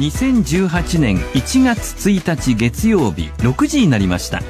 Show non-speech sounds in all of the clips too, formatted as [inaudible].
2018年1月1日月曜日6時になりました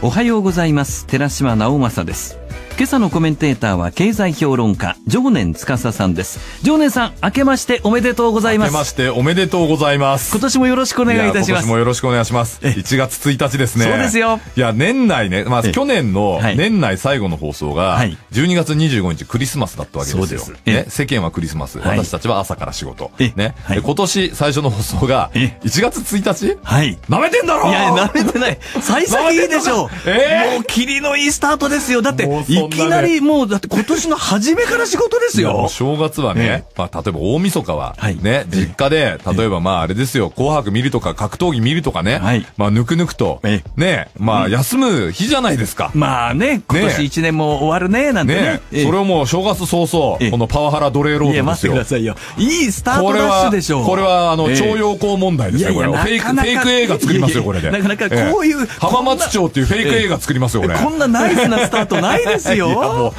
おはようございます寺島直政です今朝のコメンテーターは経済評論家、常念司さんです。常念さん、明けましておめでとうございます。明けましておめでとうございます。今年もよろしくお願いいたします。今年もよろしくお願いします。1月1日ですね。そうですよ。いや、年内ね、まあ、去年の年内最後の放送が、12月25日クリスマスだったわけですよ。ね、世間はクリスマス、私たちは朝から仕事。ね、今年最初の放送が、1月1日はい。なめてんだろいや、なめてない。最 [laughs] 先いいでしょう。えもう、霧のいいスタートですよ。だって、1いきなりもう、だって今年の初めから仕事ですよ。正月はね、まあ、例えば大晦日は、ね、実家で、例えばまあ、あれですよ、紅白見るとか、格闘技見るとかね、まあ、ぬくぬくと、ね、まあ、休む日じゃないですか。まあね、今年1年も終わるね、なんてね。それをもう正月早々、このパワハラ奴隷ードですよ。いや、待ってくださいよ。いいスタートダッシュでしょう。これは、あの、徴用工問題ですよ、これ。フェイク、フェイク映画作りますよ、これで。なかなかこういう。浜松町っていうフェイク映画作りますよ、これ。こんなナイスなスタートないですよ。るよ。もう、こ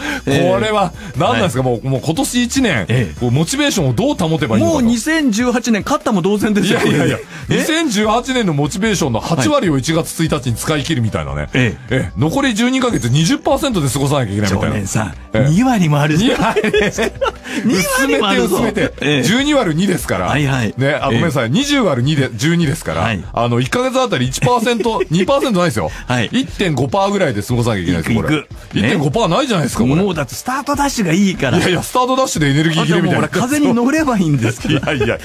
れは、何なんですか、はい、もう、もう今年1年、えー、モチベーションをどう保てばいいのかもう2018年、勝ったも同然ですよ。いやいやいや、2018年のモチベーションの8割を1月1日に使い切るみたいなね。はい、えー、えー、残り12ヶ月20%で過ごさなきゃいけないみたいな。年さん、えー、2割もあるじゃん。薄めて、薄めて、12割2ですから。はいはい。ね、あ、ごめんなさい、20割2で、12ですから、はい、あの、1ヶ月あたり1%、2%ないですよ。[laughs] はい。1.5%ぐらいで過ごさなきゃいけないです、これ。1.5%ーないじゃないですか、もうだってスタートダッシュがいいから。いやいや、スタートダッシュでエネルギー切れみたいな。風に乗ればいいんですけど。いやいや。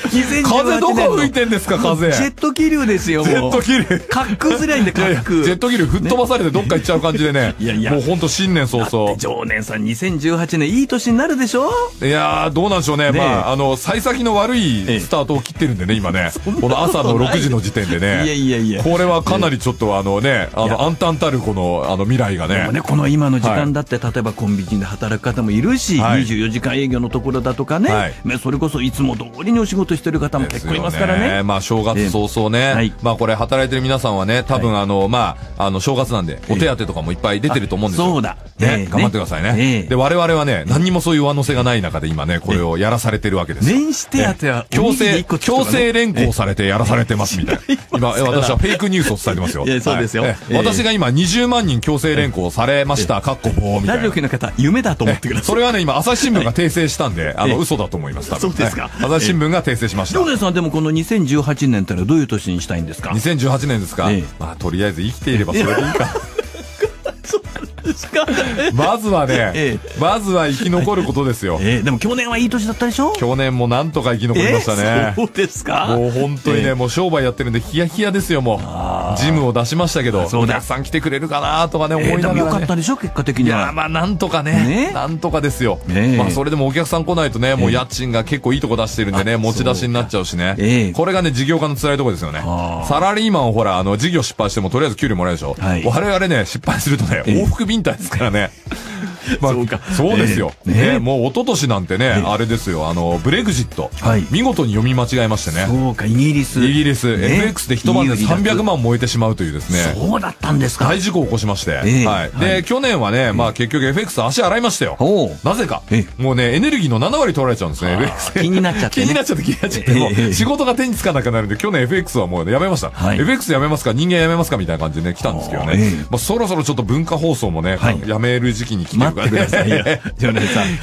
風どこ吹いてんですか、風。ジェット気流ですよ、ジェット気流。滑空すりゃいいんで、かっこ。ジェット気流吹っ飛ばされてどっか行っちゃう感じでね。いやいや。もうほんと新年早々。常年さん2018年いい年になるでしょいやー、どうなんでしょうね。まあ、あの、幸先の悪いスタートを切ってるんでね、今ね。この朝の6時の時点でね。いやいやいや。これはかなりちょっとあのね、あの、暗淡たるこの、あの未来がね。この今の時間だとって例えばコンビニで働く方もいるし、はい、24時間営業のところだとかね、はい、それこそいつも通りにお仕事してる方も結構いますからね。ねまあ、正月早々ね、えーはい、まあ、これ働いてる皆さんはね、多分あの、まあ、あの、正月なんで、お手当とかもいっぱい出てると思うんですよ。えー、そうだ。えー、頑張ってくださいね。えー、で、我々はね、何にもそういう上乗せがない中で今ね、これをやらされてるわけです。年始手当は、強制、強制連行されてやらされてますみたいな。今、私はフェイクニュースを伝えてますよ。そうですよ。私が今20万人強制連行されました、かっこ棒みたいな。ラジオ系の方、夢だと思ってください。それはね、今、朝日新聞が訂正したんで、[laughs] あの、嘘だと思います、多分。そうですか。朝日新聞が訂正しました。どうですでもこの2018年ってのはどういう年にしたいんですか ?2018 年ですかまあ、とりあえず生きていればそれでいいか。まずはね、[laughs] ええ、まずは生き残ることですよ、ええ、でも去年はいい年だったでしょ去年もなんとか生き残りましたね、そうですかもう本当にね、もう商売やってるんでヒヤヒヤですよもうジムを出しましたけどお客さん来てくれるかなとかね思いながら、ね、よかったでしょ結果的にはいやまあなんとかねなんとかですよ、まあそれでもお客さん来ないとねもう家賃が結構いいとこ出してるんでね持ち出しになっちゃうしね、これがね事業家の辛いとこですよねサラリーマンほらあの事業失敗してもとりあえず給料もらえるでしょ、はい、我々ね失敗するとね往復ビンタですからねまあ、そうかそうですよ、ねね、もう一昨年なんてね、あれですよあのブレグジット、はい、見事に読み間違えましてねそうかイギリスイギリス、ね、FX で一晩で300万燃えてしまうというですねそうだったんですか大事故を起こしまして、えー、はい、で、はい、去年はね、まあ、結局 FX 足洗いましたよなぜか、もうねエネルギーの7割取られちゃうんですね FX 気になっちゃって、気になっちゃって気になっちゃって、もう仕事が手につかなくなるんで去年 FX はもう、やめました、はい、FX やめますか人間やめますかみたいな感じでね来たんですけどね、まあ、そろそろちょっと文化放送もね、やめる時期に来てとかね。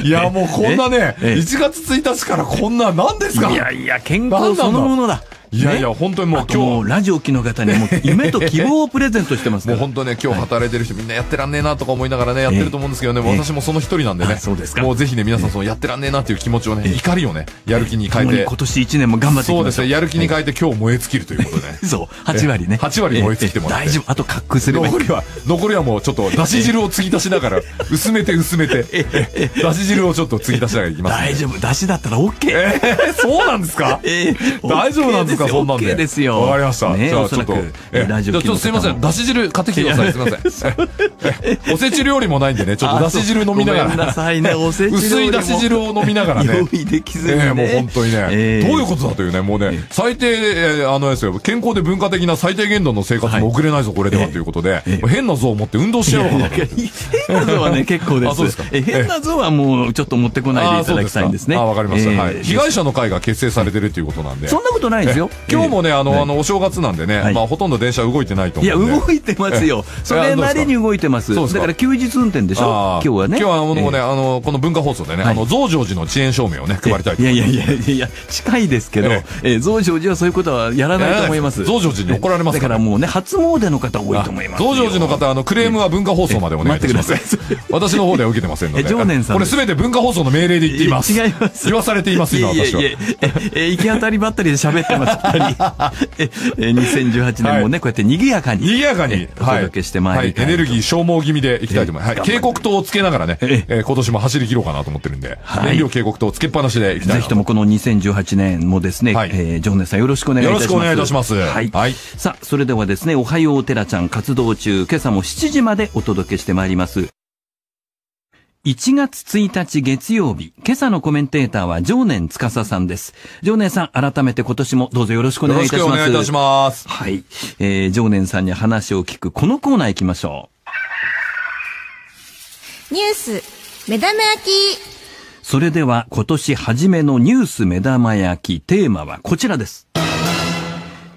いや、いや、もうこんなね、1月1日からこんな、何ですかいやいや、健康そのものだ。いやいや、本当にもう今日。ラジオ機の方にも夢と希望をプレゼントしてますもう本当ね、今日働いてる人、みんなやってらんねえなとか思いながらね、やってると思うんですけどね、私もその一人なんでね。そうですか。もうぜひね、皆さん、そのやってらんねえなっていう気持ちをね、怒りをね、やる気に変えて。今年一年も頑張っていきましそうですね、やる気に変えて今日燃え尽きるということで。そう、8割ね。8割燃え尽きてもらって。大丈夫、あと滑空すれ残りは、残りはもうちょっと、だし汁を継ぎ足しながら、薄めて薄めて、[laughs] だし汁をちょっと継ぎ足しながらいきます。大丈夫、だしだったら OK。えそうなんですかえ大丈夫なんですか本番で。ですよ。わかりました。ね、じゃあちょっと、えラジオちょっとすいません。だし汁買ってきてください。すいません。[laughs] おせち料理もないんでね、ちょっとだし汁飲みながら。なさいね、[laughs] おせち薄いだし汁を飲みながらね。[laughs] 読みできずに、ね。もう本当にね、どういうことだというね、もうね、最低、あのですよ、健康で文化的な最低限度の生活も送れないぞ、これではということで、変な像を持って運動しようかな。変な像はね、結構です。か。変な像はもうちょっと持ってこないでいただきたいんですね。あ、わかりました。被害者の会が結成されてるということなんで。そんなことないですよ。今日もねあの、あのお正月なんでね、はい、まあ、ほとんど電車動いてないと思ういや動いてますよ [laughs] それなりに動いてますだから休日運転でしょ今日はね今日はもうね、あのこの文化放送でね、はい、あの増上寺の遅延証明をね配りたいいやいやいやいや近いですけど、ええ増上寺はそういうことはやらないと思います、増上寺に怒られますだからもうね初詣の方多いと思います増上寺の方あのクレームは文化放送までお願いします、私の方では受けてませんので常年さんこれすべて文化放送の命令で言っています違います言わされています今私はええ行き当たりばったりで喋ってます本当に。え、2018年もね、こうやって賑やかに。賑やかに。お届けしてまいりたい。エネルギー消耗気味でいきたいと思います。警告灯をつけながらね、え、今年も走り切ろうかなと思ってるんで、燃料警告灯をつけっぱなしでいきたい。ぜひともこの2018年もですね、え、ジョンネさんよろしくお願いします。よろしくお願いいたします。はい。さあ、それではですね、おはようテラちゃん活動中、今朝も7時までお届けしてまいります。1月1日月曜日、今朝のコメンテーターは常年司さんです。常年さん、改めて今年もどうぞよろしくお願いいたします。よろしくお願いいたします。はい。えー、常年さんに話を聞くこのコーナー行きましょう。ニュース、目玉焼き。それでは今年初めのニュース目玉焼き、テーマはこちらです。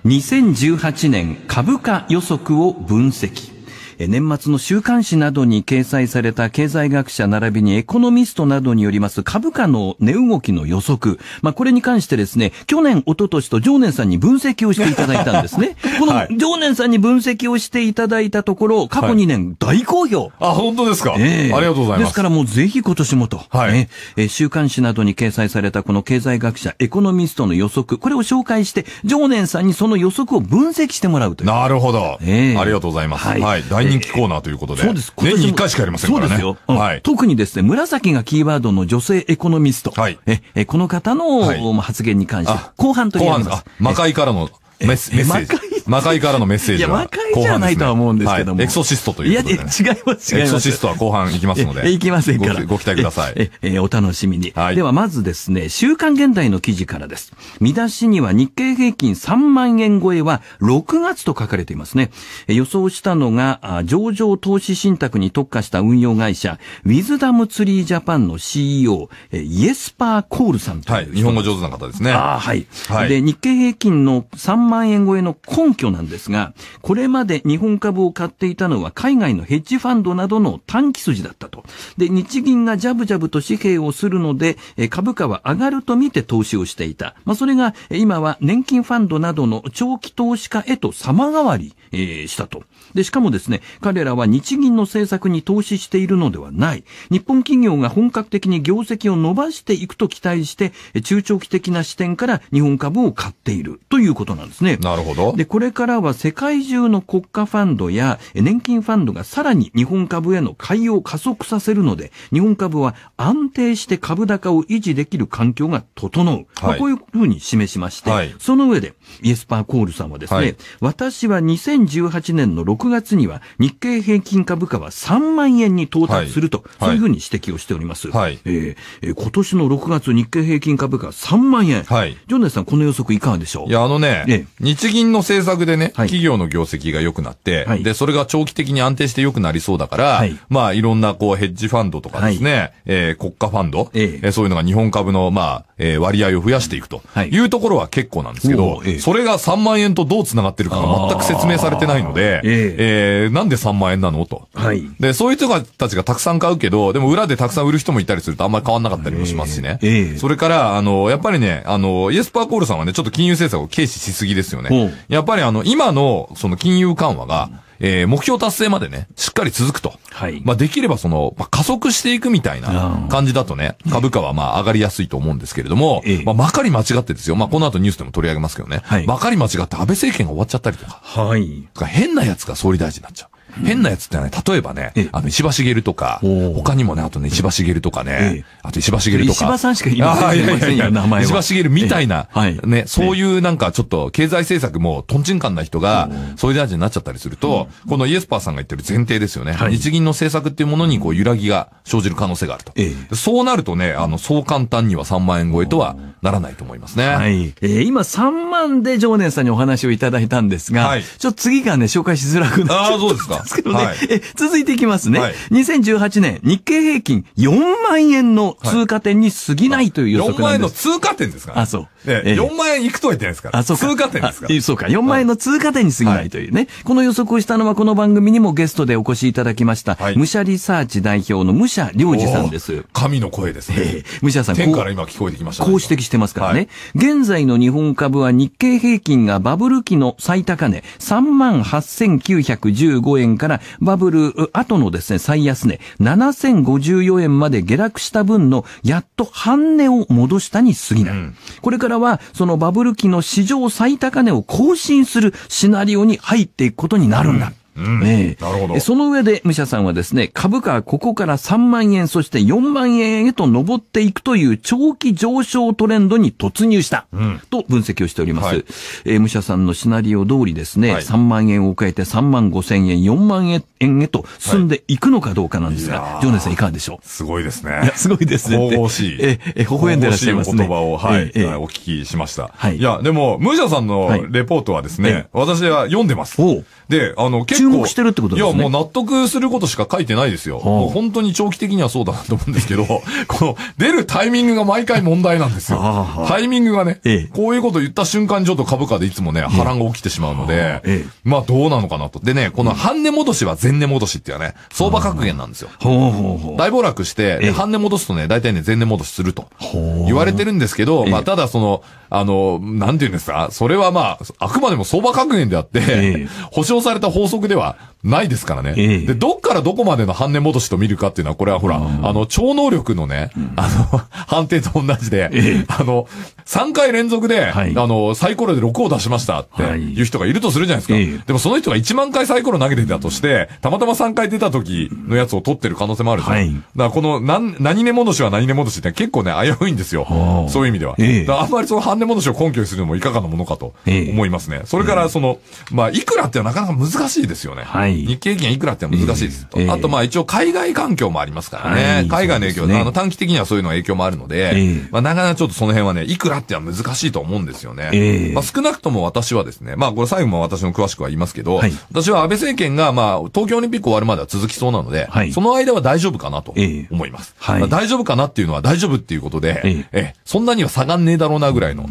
2018年株価予測を分析。年末の週刊誌などに掲載された経済学者並びにエコノミストなどによります株価の値動きの予測。まあ、これに関してですね、去年、一昨年と常年さんに分析をしていただいたんですね。[laughs] この常年さんに分析をしていただいたところ、過去2年大好評。はい、あ、本当ですか、えー、ありがとうございます。ですからもうぜひ今年もと。はい。えー、週刊誌などに掲載されたこの経済学者、エコノミストの予測、これを紹介して、常年さんにその予測を分析してもらうという。なるほど。えー、ありがとうございます。はい。はい、人気コーナーということで。そうです。年に1回しかやりませんからね。そうですよ。はい。特にですね、紫がキーワードの女性エコノミスト。はい。え、この方の発言に関して、後半とり上げます。後半、魔界からのメッセージ。魔界からのメッセージは。いや、魔界じゃないとは思うんですけども。エクソシストということで、ね。いや、違います、違います。エクソシストは後半行きますので。[laughs] 行きませんから。ご期待ください。え、え、お楽しみに。はい。では、まずですね、週刊現代の記事からです。見出しには日経平均3万円超えは6月と書かれていますね。予想したのが、上場投資信託に特化した運用会社、ウィズダムツリージャパンの CEO、イエスパー・コールさんはい。日本語上手な方ですね。ああ、はい。はい。で、日経平均の3万円超えの今拠なんですが、これまで日本株を買っていたのは海外のヘッジファンドなどの短期筋だったと。で、日銀がジャブジャブと紙幣をするので、株価は上がると見て投資をしていた。まあ、それが今は年金ファンドなどの長期投資家へと様変わりえー、したと。で、しかもですね、彼らは日銀の政策に投資しているのではない。日本企業が本格的に業績を伸ばしていくと期待して、中長期的な視点から日本株を買っているということなんですね。なるほど。で、これからは世界中の国家ファンドや年金ファンドがさらに日本株への買いを加速させるので、日本株は安定して株高を維持できる環境が整う。はい、まあ、こういうふうに示しまして、はい、その上で、イエスパーコールさんはですね、はい、私は2 0 0 2018年の6月には日経平均株価は3万円に到達すると、はい、そういうふうに指摘をしております。はい、えー、今年の6月日経平均株価は3万円。はい。ジョネさん、この予測いかがでしょういや、あのね、え日銀の政策でね、企業の業績が良くなって、はい、で、それが長期的に安定して良くなりそうだから、はい、まあ、いろんな、こう、ヘッジファンドとかですね、はい、えー、国家ファンド、えー、そういうのが日本株の、まあ、えー、割合を増やしていくというところは結構なんですけど、えそれが3万円とどう繋がってるかが全く説明されれてないので、えええー、なんで3万円なのと。はい。で、そういう人たちがたくさん買うけど、でも裏でたくさん売る人もいたりするとあんまり変わんなかったりもしますしね。えー、えー、それから、あの、やっぱりね、あの、イエスパーコールさんはね、ちょっと金融政策を軽視しすぎですよね。やっぱりあの、今の、その金融緩和が、うんえー、目標達成までね、しっかり続くと。はい。まあ、できればその、まあ、加速していくみたいな感じだとね、株価はまあ上がりやすいと思うんですけれども、ええ、まあ、まかり間違ってですよ。まあ、この後ニュースでも取り上げますけどね。はい。まかり間違って安倍政権が終わっちゃったりとか。はい。変な奴が総理大臣になっちゃう。変なやつってね、例えばね、あの、石破茂とか、他にもね、あとね、石破茂とかね、あと石破茂とか。石破さんしかいませんよ、名前は。石破茂みたいな、ね、そういうなんかちょっと経済政策もとんちんかんな人が、そういう大臣になっちゃったりすると、このイエスパーさんが言ってる前提ですよね。日銀の政策っていうものにこう揺らぎが生じる可能性があると。そうなるとね、あの、そう簡単には3万円超えとはならないと思いますね。はい。え今3万で常年さんにお話をいただいたんですが、ちょっと次がね、紹介しづらくなっちゃああ、そうですか。ますけどね。はい、え続いていきますね、はい。2018年、日経平均4万円の通過点に過ぎないという予測なんです。4万円の通過点ですか、ね、あ、そう。ね、え4万円いくとは言ってないですから。あ、そうか。通過点ですかそうか。4万円の通過点に過ぎないというね、はい。この予測をしたのはこの番組にもゲストでお越しいただきました。はい、武者リサーチ代表の武者良二さんです。神の声ですね。えー、武者さん、天から今聞こえてきました、ね、こう指摘してますからね、はい、現在の日本株は日経平均がバブル期の最高値3万8915円円からバブル後のですね、最安値、7054円まで下落した分のやっと半値を戻したに過ぎない。うん、これからは、そのバブル期の史上最高値を更新するシナリオに入っていくことになるんだ。うんうん、なるほど。その上で、武者さんはですね、株価はここから3万円、そして4万円へと上っていくという長期上昇トレンドに突入した、うん、と分析をしております。はい、えー、武者さんのシナリオ通りですね、はい、3万円を超えて3万5千円、4万円へと進んでいくのかどうかなんですが、はい、ジョネさんいかがでしょうすごいですね。いや、すごいですね。神々しい。え、え、微笑んでらっしゃいますね。言葉を、はい、えー、お聞きしました。はい。いや、でも、武者さんのレポートはですね、私は読んでます。で、あの、結注目してるってことですね。いや、もう納得することしか書いてないですよ。もう本当に長期的にはそうだなと思うんですけど、[laughs] この出るタイミングが毎回問題なんですよ。タイミングがね、ええ、こういうこと言った瞬間にちょっと株価でいつもね、波乱が起きてしまうので、え、まあどうなのかなと。でね、この半値戻しは前値戻しっていうね、相場格言なんですよ。大暴落して、半値戻すとね、大体ね、前値戻しすると言われてるんですけど、まあただその、あの、なんて言うんですかそれはまあ、あくまでも相場確認であって、え [laughs] 保証された法則ではないですからね。ええ、で、どっからどこまでの半値戻しと見るかっていうのは、これはほら、うん、あの、超能力のね、うん、あの、[laughs] 判定と同じで、え、あの、3回連続で、はい、あの、サイコロで6を出しましたっていう人がいるとするじゃないですか。でもその人が1万回サイコロ投げてたとして、たまたま3回出た時のやつを取ってる可能性もあるじゃん。はい、だからこの、何値戻しは何値戻しって結構ね、危ういんですよ。そういう意味では。あんまりその半値戻しを根拠にするのもいかがなものかと思いますね。それから、その、まあ、いくらってはなかなか難しいですよね。はいい日経平均いくらって難しいですえー、あとまあ一応海外環境もありますからね。はい、海外の影響、ね、あの短期的にはそういうの影響もあるので、えー、まあなかなかちょっとその辺はね、いくらっては難しいと思うんですよね。えー、まあ少なくとも私はですね、まあこれ最後も私も詳しくは言いますけど、はい、私は安倍政権がまあ東京オリンピック終わるまでは続きそうなので、はい、その間は大丈夫かなと思います。はい、まあ、大丈夫かなっていうのは大丈夫っていうことで、えー、えそんなには下がんねえだろうなぐらいの、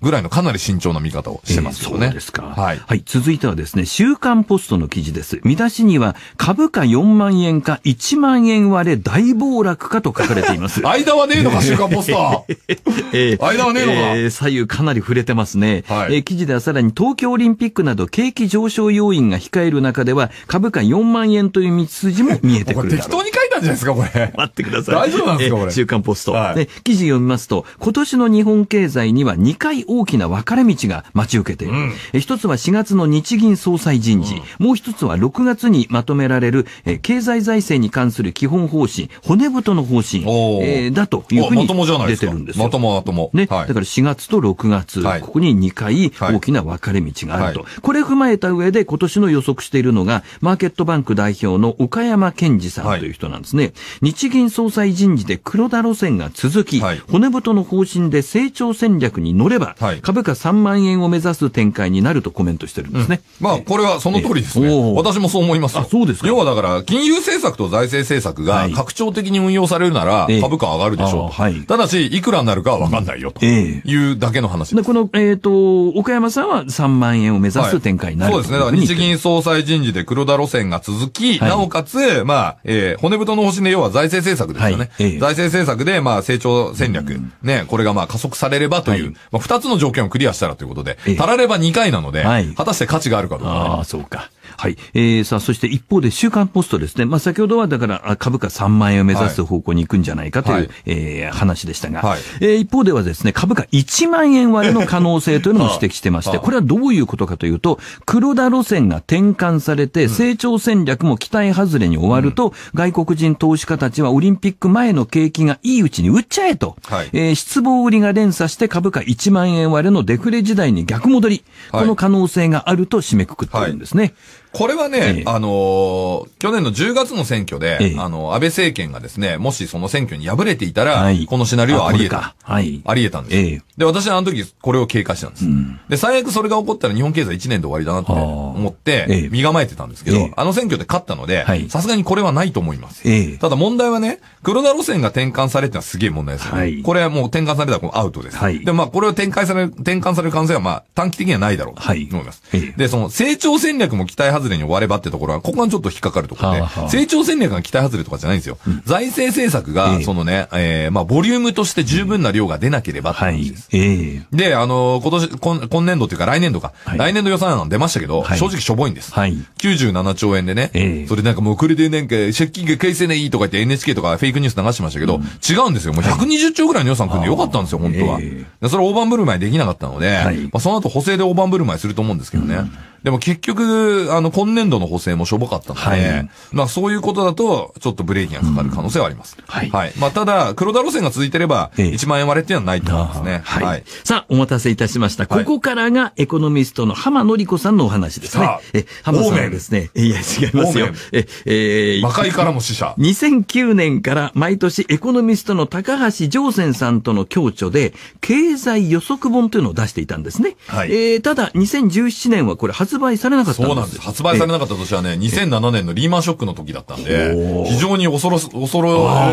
ぐらいのかなり慎重な見方をしてますね。そうですか。はい。はい、続いてはですね、週刊ポストの記事です。。見出しには、株価4万円か1万円割れ大暴落かと書かれています。[laughs] 間はねえのか、週刊ポスター。[laughs] えー、間はねえのか、えー、左右かなり触れてますね、はい、えー、記事ではさらに東京オリンピックなど景気上昇要因が控える中では、株価4万円という道筋も見えてくる適当に書いたんじゃないですか、これ。待ってください。大丈夫なんですか、これ。週刊ポスト、はい、記事読みますと、今年の日本経済には2回大きな分かれ道が待ち受けている。うん、え一つは4月の日銀総裁人事、うん、もう一つは6月にまとめられる、え経済財政に関する基本方針、骨太の方針、えー、だというふうに出てるんですよ。まともまとも。ね、はい、だから4月と6月、はい、ここに2回大きな分かれ道があると。はい、これ踏まえた上で今年の予測しているのが、マーケットバンク代表の岡山健二さんという人なんですね。日銀総裁人事で黒田路線が続き、骨太の方針で成長戦略に乗れば、株価3万円を目指す展開になるとコメントしてるんですね。うん、まあ、これはその通りですね。えー私もそう思いますあ、そうですか。要はだから、金融政策と財政政策が拡張的に運用されるなら、株価上がるでしょう、はい。ただし、いくらになるかはかんないよ、というだけの話です。この、えっ、と、岡山さんは3万円を目指す展開になる、そうですね。だから日銀総裁人事で黒田路線が続き、なおかつ、まあ、えー、骨太の方針で要は財政政策ですよね。財政政策で、まあ、成長戦略、ね、これがまあ、加速されればという、まあ、2つの条件をクリアしたらということで、足られば2回なので、果たして価値があるかどうか、ああ、そうか。はい。えー、さあ、そして一方で週刊ポストですね。まあ、先ほどはだから株価3万円を目指す方向に行くんじゃないかという、はい、えー、話でしたが、はい、えー、一方ではですね、株価1万円割れの可能性というのも指摘してまして、これはどういうことかというと、黒田路線が転換されて、成長戦略も期待外れに終わると、うん、外国人投資家たちはオリンピック前の景気がいいうちに売っちゃえと、はい、えー、失望売りが連鎖して株価1万円割れのデフレ時代に逆戻り、はい、この可能性があると締めくくってるんですね。はいこれはね、ええ、あの去年の10月の選挙で、え、あの、安倍政権がですね、もしその選挙に敗れていたら、はい、このシナリオはあり得た。はい。あり得たんです、で、私はあの時、これを経過したんです、うん、で、最悪それが起こったら日本経済1年で終わりだなって思って、身構えてたんですけど、あの選挙で勝ったので、さすがにこれはないと思います。ただ問題はね、黒田路線が転換されるのはすげえ問題ですよ、ね、はい。これはもう転換されたらアウトです。はい。で、まあ、これを転換される、転換される可能性はまあ、短期的にはないだろうと思います。はい、で、その成長戦略も期待はず外れに終わればってところは、ここがちょっと引っかかるところで、はあはあ、成長戦略が期待外れとかじゃないんですよ。うん、財政政策が、そのね、ええー、まあ、ボリュームとして十分な量が出なければって話です。うん、はい、ええで、あのー、今年、今今年度というか来年度か、はい、来年度予算案出ましたけど、はい、正直しょぼいんです。はい、97兆円でね、えー、それなんかもうこれでなんか、借金が返せないとか言って NHK とかフェイクニュース流してましたけど、うん、違うんですよ。もう120兆ぐらいの予算組んでよかったんですよ、本当は。えー、それ大盤振る舞いできなかったので、はい、まあ、その後補正で大盤振る舞いすると思うんですけどね。うんでも結局、あの、今年度の補正もしょぼかったので、はい、まあそういうことだと、ちょっとブレーキがかかる可能性はあります。うん、はい。はい。まあただ、黒田路線が続いてれば、1万円割れっていうのはないと思いますね。はい、はい、さあ、お待たせいたしました。ここからが、エコノミストの浜のりこさんのお話ですね。え、浜さんはですね、いや、違いますよ。え、えー、魔界からも死者。2009年から毎年エコノミストの高橋常泉さんとの共著で、経済予測本というのを出していたんですね。はい。えー、ただ、2017年はこれ初発売されなかったんですそうなんです。発売されなかった年はね、2007年のリーマンショックの時だったんで、非常に恐ろ、恐れ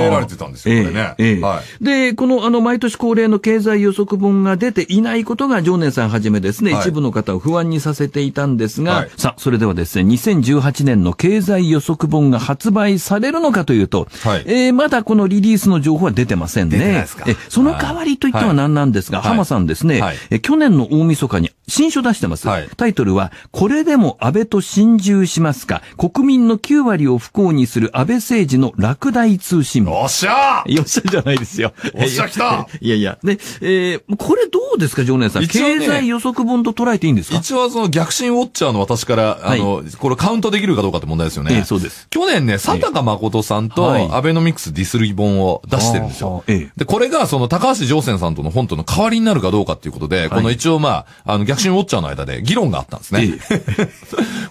られてたんですよ、これね。えーえーはい、で、この、あの、毎年恒例の経済予測本が出ていないことが、常年さんはじめですね、はい、一部の方を不安にさせていたんですが、はい、さあ、それではですね、2018年の経済予測本が発売されるのかというと、はい、えー、まだこのリリースの情報は出てませんね。か。その代わりといっては何なんですが、浜さんですね、え去年の大晦日に新書出してます。タイトルは、これでも安倍と心中しますか国民の9割を不幸にする安倍政治の落第通信。おっしゃよっしゃじゃないですよ。おっしゃ来たいやいや。で、えー、これどうですか、常連さん、ね、経済予測本と捉えていいんですか一応その逆進ウォッチャーの私から、あの、はい、これカウントできるかどうかって問題ですよね。えそうです。去年ね、佐高誠さんと、アベノミクスディスリ本を出してるんですよ。えで、これがその高橋常泉さんとの本との代わりになるかどうかっていうことで、はい、この一応まあ、あの、逆進ウォッチャーの間で議論があったんですね。え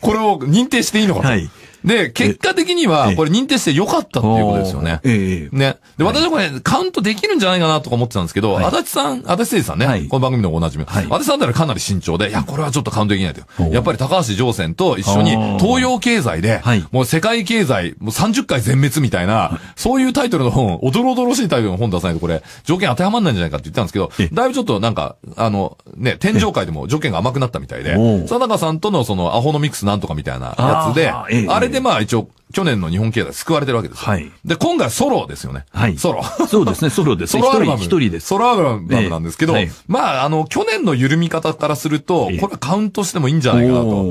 これを認定していいのかと。はい。で、結果的には、これ認定して良かったっていうことですよね。ええ。ね。で、私はこれ、カウントできるんじゃないかなとか思ってたんですけど、足立さん、足立誠さんね、この番組のおなじみ。足立さんだらかなり慎重で、いや、これはちょっとカウントできないと。やっぱり高橋常船と一緒に、東洋経済で、もう世界経済、もう30回全滅みたいな、そういうタイトルの本、おどろおどろしいタイトルの本出さないと、これ、条件当てはまんないんじゃないかって言ったんですけど、だいぶちょっとなんか、あの、ね、天井界でも条件が甘くなったみたいで、佐中さんとのその、アホのミックスなんとかみたいなやつで、あれでまあ一応去年の日本経済救われてるわけですよ。はい。で、今回ソロですよね。はい。ソロ。そうですね、ソロです。[laughs] ソロアルバム。一人です。ソロアルバムなんですけど、えーまあ、あの、去年の緩み方からすると、これはカウントしてもいいんじゃないかなと、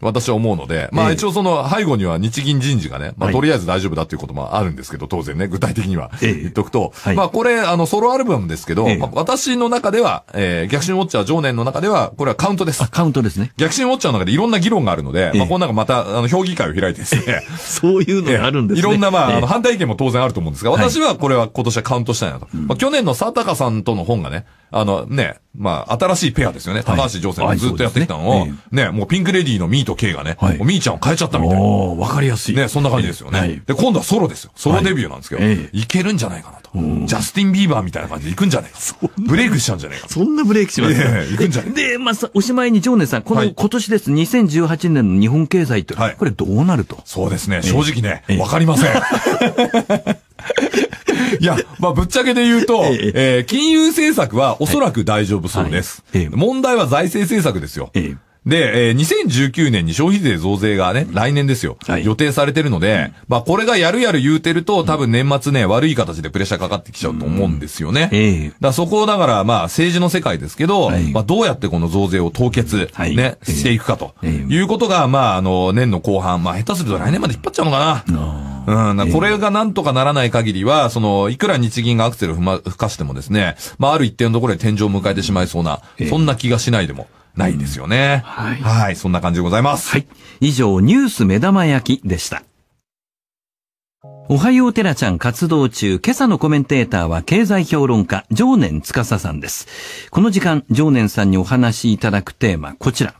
私は思うので、まあ一応その背後には日銀人事がね、まあとりあえず大丈夫だということもあるんですけど、当然ね、具体的には言っとくと、えーはい、まあこれ、あの、ソロアルバムですけど、えーまあ、私の中では、えー、逆進ウォッチャー常年の中では、これはカウントです。カウントですね。逆進ウォッチャーの中でいろんな議論があるので、まあこの中また、あの、評議会を開いてですね、[laughs] そういうのがあるんですね。いろんな、まあ、あの反対意見も当然あると思うんですが、私はこれは今年はカウントしたいなと。まあ、去年の佐高さんとの本がね、あのね、まあ、新しいペアですよね。高橋城選がずっとやってきたのを、ね、もうピンクレディーのミーと K がね、ミーちゃんを変えちゃったみたいな。わかりやすい。ね、そんな感じですよね。で、今度はソロですよ。ソロデビューなんですけど、いけるんじゃないかなと。ジャスティン・ビーバーみたいな感じでいくんじゃないか。ブレイクしちゃうんじゃないか。そんなブレイクしますね。いくんじゃないで、まあ、おしまいに常年さん、この今年です。2018年の日本経済って、これどうなるとそうですね。正直ね、わかりません。[laughs] いや、まあ、ぶっちゃけで言うと、ええー、金融政策はおそらく大丈夫そうです。はい、問題は財政政策ですよ。ええで、えー、2019年に消費税増税がね、来年ですよ。はい、予定されてるので、まあこれがやるやる言うてると、多分年末ね、悪い形でプレッシャーかかってきちゃうと思うんですよね。うん、ええー、だそこをだからまあ政治の世界ですけど、はい、まあどうやってこの増税を凍結、はい、ね、していくかと、いうことが、まああの、年の後半、まあ下手すると来年まで引っ張っちゃうのかな。うん、これがなんとかならない限りは、その、いくら日銀がアクセルをま、吹かしてもですね、まあ、ある一定のところで天井を迎えてしまいそうな、そんな気がしないでもないですよね。はい。はい。そんな感じでございます。はい。以上、ニュース目玉焼きでした。おはようテラちゃん活動中、今朝のコメンテーターは経済評論家、常年司さんです。この時間、常年さんにお話しいただくテーマ、こちら。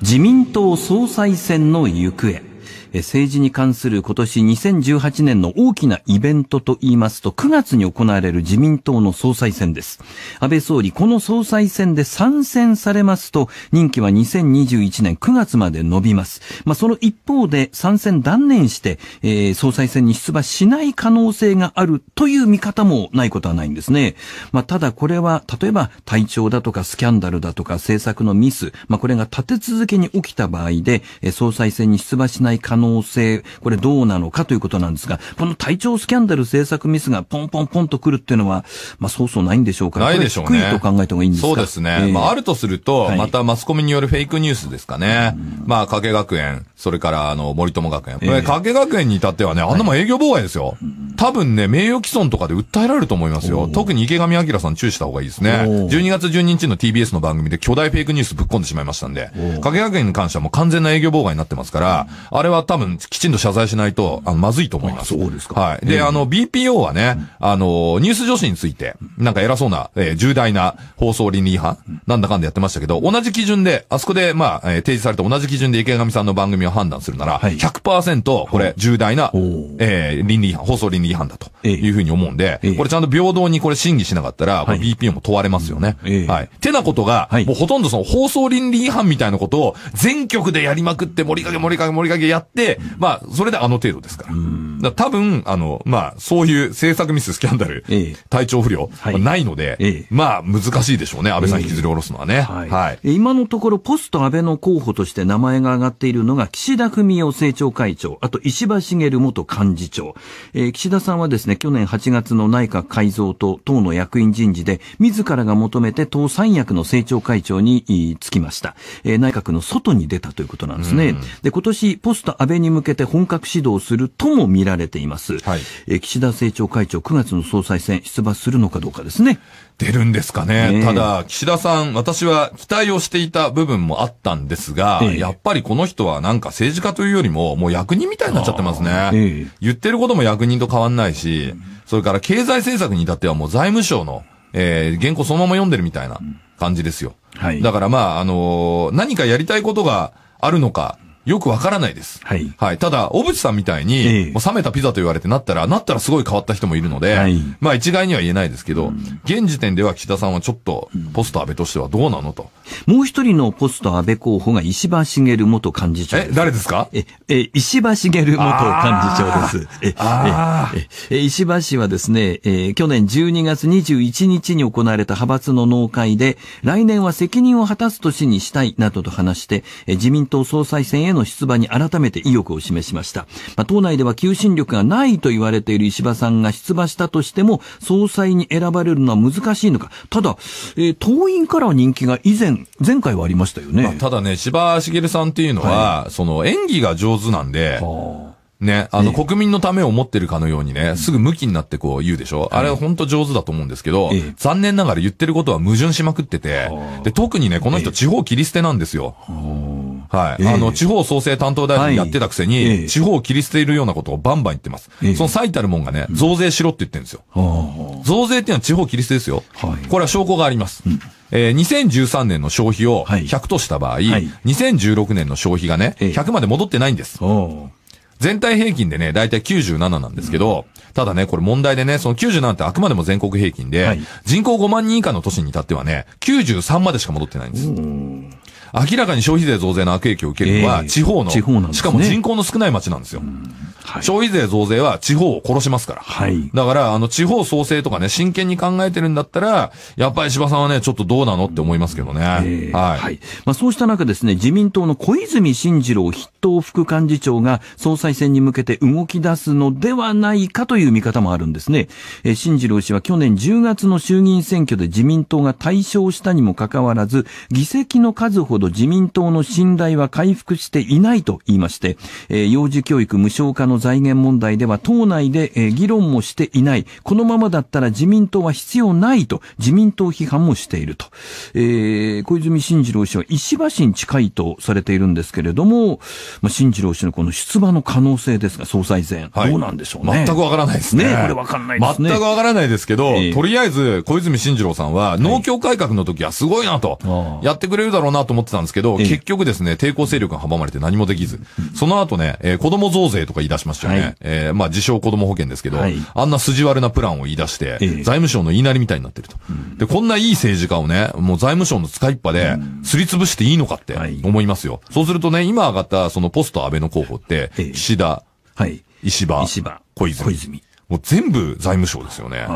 自民党総裁選の行方。政治に関する今年2018年の大きなイベントと言いますと、9月に行われる自民党の総裁選です。安倍総理、この総裁選で参戦されますと、任期は2021年9月まで伸びます。まあ、その一方で参戦断念して、えー、総裁選に出馬しない可能性があるという見方もないことはないんですね。まあ、ただこれは、例えば体調だとかスキャンダルだとか政策のミス、まあ、これが立て続けに起きた場合で、総裁選に出馬しない可能能性、これどうなのかということなんですが、この体調スキャンダル政策ミスがポンポンポンとくるっていうのは、まあそうそうないんでしょうかないでしょうね。低いと考えた方がいいんですかそうですね。えー、まああるとすると、またマスコミによるフェイクニュースですかね。まあ、加計学園、それからあの、森友学園。えー、加計学園に至ってはね、あんなもん営業妨害ですよ。はい、多分ね、名誉毀損とかで訴えられると思いますよ。特に池上彰さん注意した方がいいですね。12月12日の TBS の番組で巨大フェイクニュースぶっ込んでしまいましたんで、加計学園に関してはもう完全な営業妨害になってますから、あれは多分、きちんと謝罪しないと、あの、まずいと思います。そうですか。はい。で、あの、BPO はね、あの、ニュース女子について、なんか偉そうな、えー、重大な放送倫理違反、なんだかんだやってましたけど、同じ基準で、あそこで、まあ、えー、提示された同じ基準で池上さんの番組を判断するなら、はい、100%これ、重大な、えー、倫理違反、放送倫理違反だというふうに思うんで、これちゃんと平等にこれ審議しなかったら、BPO も問われますよね。はい。てなことが、もうほとんどその放送倫理違反みたいなことを全局でやりまくって、盛りかけ盛りかけ盛りかけやって、で、まあ、それであの程度ですから。ら多分、あの、まあ、そういう政策ミス、スキャンダル、ええ、体調不良、はい、ないので、え、まあ、難しいでしょうね、安倍さん引きずり下ろすのはね。はい、はい、今のところ、ポスト安倍の候補として名前が上がっているのが、岸田文雄政調会長、あと石破茂元幹事長。えー、岸田さんはですね、去年8月の内閣改造と党の役員人事で、自らが求めて党三役の政調会長につきました。えー、内閣の外に出たということなんですね。で、今年、ポスト安倍れに向けて本格始動するとも見られています。はい、え岸田政調会長、9月の総裁選、出馬するのかどうかですね。出るんですかね。えー、ただ、岸田さん、私は期待をしていた部分もあったんですが、えー、やっぱりこの人はなんか政治家というよりも、もう役人みたいになっちゃってますね。えー、言ってることも役人と変わんないし、それから経済政策に至ってはもう財務省の、えー、原稿そのまま読んでるみたいな感じですよ。はい、だからまあ、あのー、何かやりたいことがあるのか、よくわからないです。はい。はい。ただ、小渕さんみたいに、えー、もう冷めたピザと言われてなったら、なったらすごい変わった人もいるので、はい、まあ一概には言えないですけど、うん、現時点では岸田さんはちょっと、ポスト安倍としてはどうなのと。もう一人のポスト安倍候補が石破茂元幹事長え、誰ですかえ、え、石破茂元幹事長です。え、え、石破氏はですね、えー、去年12月21日に行われた派閥の農会で、来年は責任を果たす年にしたいなどと話して、自民党総裁選への出馬に改めて意欲を示しました。まあ、党内では求心力がないと言われている石破さんが出馬したとしても、総裁に選ばれるのは難しいのか。ただ、えー、党員からは人気が以前、前回はありましたよね。まあ、ただね、芝茂さんっていうのは、はい、その演技が上手なんで、はあね、あの、ええ、国民のためを思ってるかのようにね、すぐ向きになってこう言うでしょ、うん、あれは本当上手だと思うんですけど、え、残念ながら言ってることは矛盾しまくってて、で、特にね、この人地方切り捨てなんですよ。はい。あの、地方創生担当大臣やってたくせに、地方を切り捨てるようなことをバンバン言ってます。その最たるもんがね、増税しろって言ってるんですよ。増税っていうのは地方切り捨てですよ。これは証拠があります。えー、2013年の消費を100とした場合、はいはい、2016年の消費がね、100まで戻ってないんです。全体平均でね、だいたい97なんですけど、うん、ただね、これ問題でね、その97ってあくまでも全国平均で、はい、人口5万人以下の都市に至ってはね、93までしか戻ってないんです。明らかに消費税増税の悪影響を受けるのは、地方の、えー、地方ね、しかも人口の少ない町なんですよ。はい、消費税増税は地方を殺しますから。はい、だから、あの、地方創生とかね、真剣に考えてるんだったら、やっぱり柴さんはね、ちょっとどうなのって思いますけどね。えー、はい。はい、まあ、そうした中ですね、自民党の小泉進次郎筆頭副幹事長が総裁選に向けて動き出すのではないかという見方もあるんですね。えー、進次郎氏は去年10月の衆議院選挙で自民党が大勝したにもかかわらず、議席の数ほどど自民党の信頼は回復していないと言いまして、えー、幼児教育無償化の財源問題では党内で、えー、議論もしていない。このままだったら自民党は必要ないと自民党批判もしていると。えー、小泉進次郎氏は石破氏に近いとされているんですけれども、まあ、進次郎氏のこの出馬の可能性ですが、総裁選、はい、どうなんでしょうね。全くわからないですね。ねこれわかんないですね。全くわからないですけど、えー、とりあえず小泉進次郎さんは農協改革の時はすごいなと、やってくれるだろうなと思ってたんですけど、結局ですね、抵抗勢力が阻まれて何もできず、その後ね、えー、子供増税とか言い出しましたよね。はい、えー、まあ、自称子供保険ですけど、はい、あんな筋悪なプランを言い出して、財務省の言いなりみたいになってると。で、こんないい政治家をね、もう財務省の使いっぱで、すりつぶしていいのかって思いますよ。はい、そうするとね、今上がったそのポスト安倍の候補って、岸田、はい、石破、石破小泉。小泉もう全部財務省ですよね。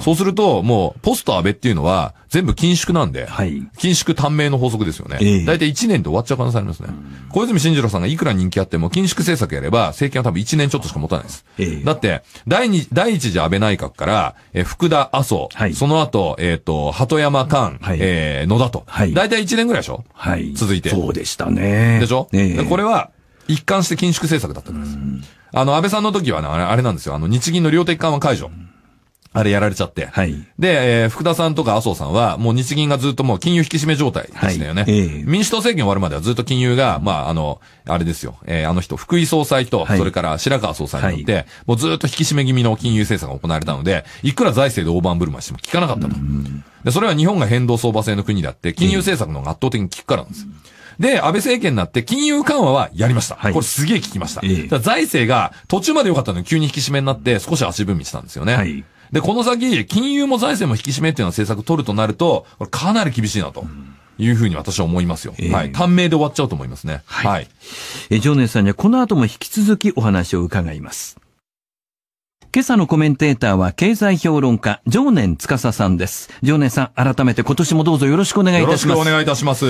そうすると、もう、ポスト安倍っていうのは、全部緊縮なんで、はい、緊縮短命の法則ですよね。大体、ー、1年で終わっちゃう可能性ありますね。小泉進次郎さんがいくら人気あっても、緊縮政策やれば、政権は多分1年ちょっとしか持たないです。えー、だって、第二、第一次安倍内閣から、えー、福田麻生、はい、その後、えっ、ー、と、鳩山菅、はい、えー、野田と、はい、大体1年ぐらいでしょはい。続いて。そうでしたね。でしょ、えー、これは、一貫して緊縮政策だったんです。あの、安倍さんの時はね、あれなんですよ。あの、日銀の量的緩和解除。あれやられちゃって。はい。で、えー、福田さんとか麻生さんは、もう日銀がずっともう金融引き締め状態でしたよね。はいえー、民主党政権終わるまではずっと金融が、まあ、あの、あれですよ。えー、あの人、福井総裁と、それから白川総裁によって、はい、もうずっと引き締め気味の金融政策が行われたので、いくら財政で大盤振る舞いしても効かなかったと。で、それは日本が変動相場制の国だって、金融政策の方が圧倒的に効くからなんです。うで、安倍政権になって金融緩和はやりました。はい、これすげえ聞きました。えー、財政が途中まで良かったのに急に引き締めになって少し足踏みしたんですよね。はい、で、この先、金融も財政も引き締めっていうのは政策取るとなると、これかなり厳しいなと。うんいうふうに私は思いますよ。えー、はい。短命で終わっちゃうと思いますね。はい。はい、え、常年さんにはこの後も引き続きお話を伺います。今朝のコメンテーターは経済評論家、常年司さんです。常年さん、改めて今年もどうぞよろしくお願いいたします。よろしくお願いいたします。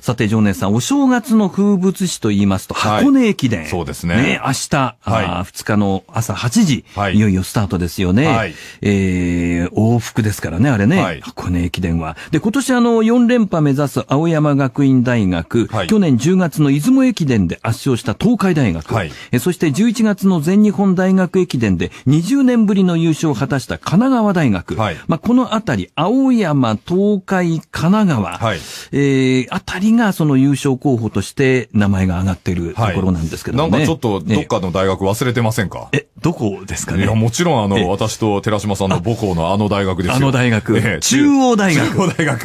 さて、常年さん、お正月の風物詩と言いますと、箱根駅伝、はい、そうですね。ね、明日、はい、2日の朝8時、はい、いよいよスタートですよね。はい、えー、往復ですからね、あれね、はい、箱根駅伝は。で、今年あの、4連覇目指す青山学院大学、はい、去年10月の出雲駅伝で圧勝した東海大学、はい、えそして11月の全日本大学駅伝で20年ぶりの優勝を果たした神奈川大学。はい、まあ、このあたり、青山、東海、神奈川。はい、えー、あたりがその優勝候補として名前が上がっているところなんですけどね。なんかちょっと、どっかの大学忘れてませんかえ、どこですかねいや、もちろんあの、私と寺島さんの母校のあの大学ですよ。あの大学。中央大学。中央大学。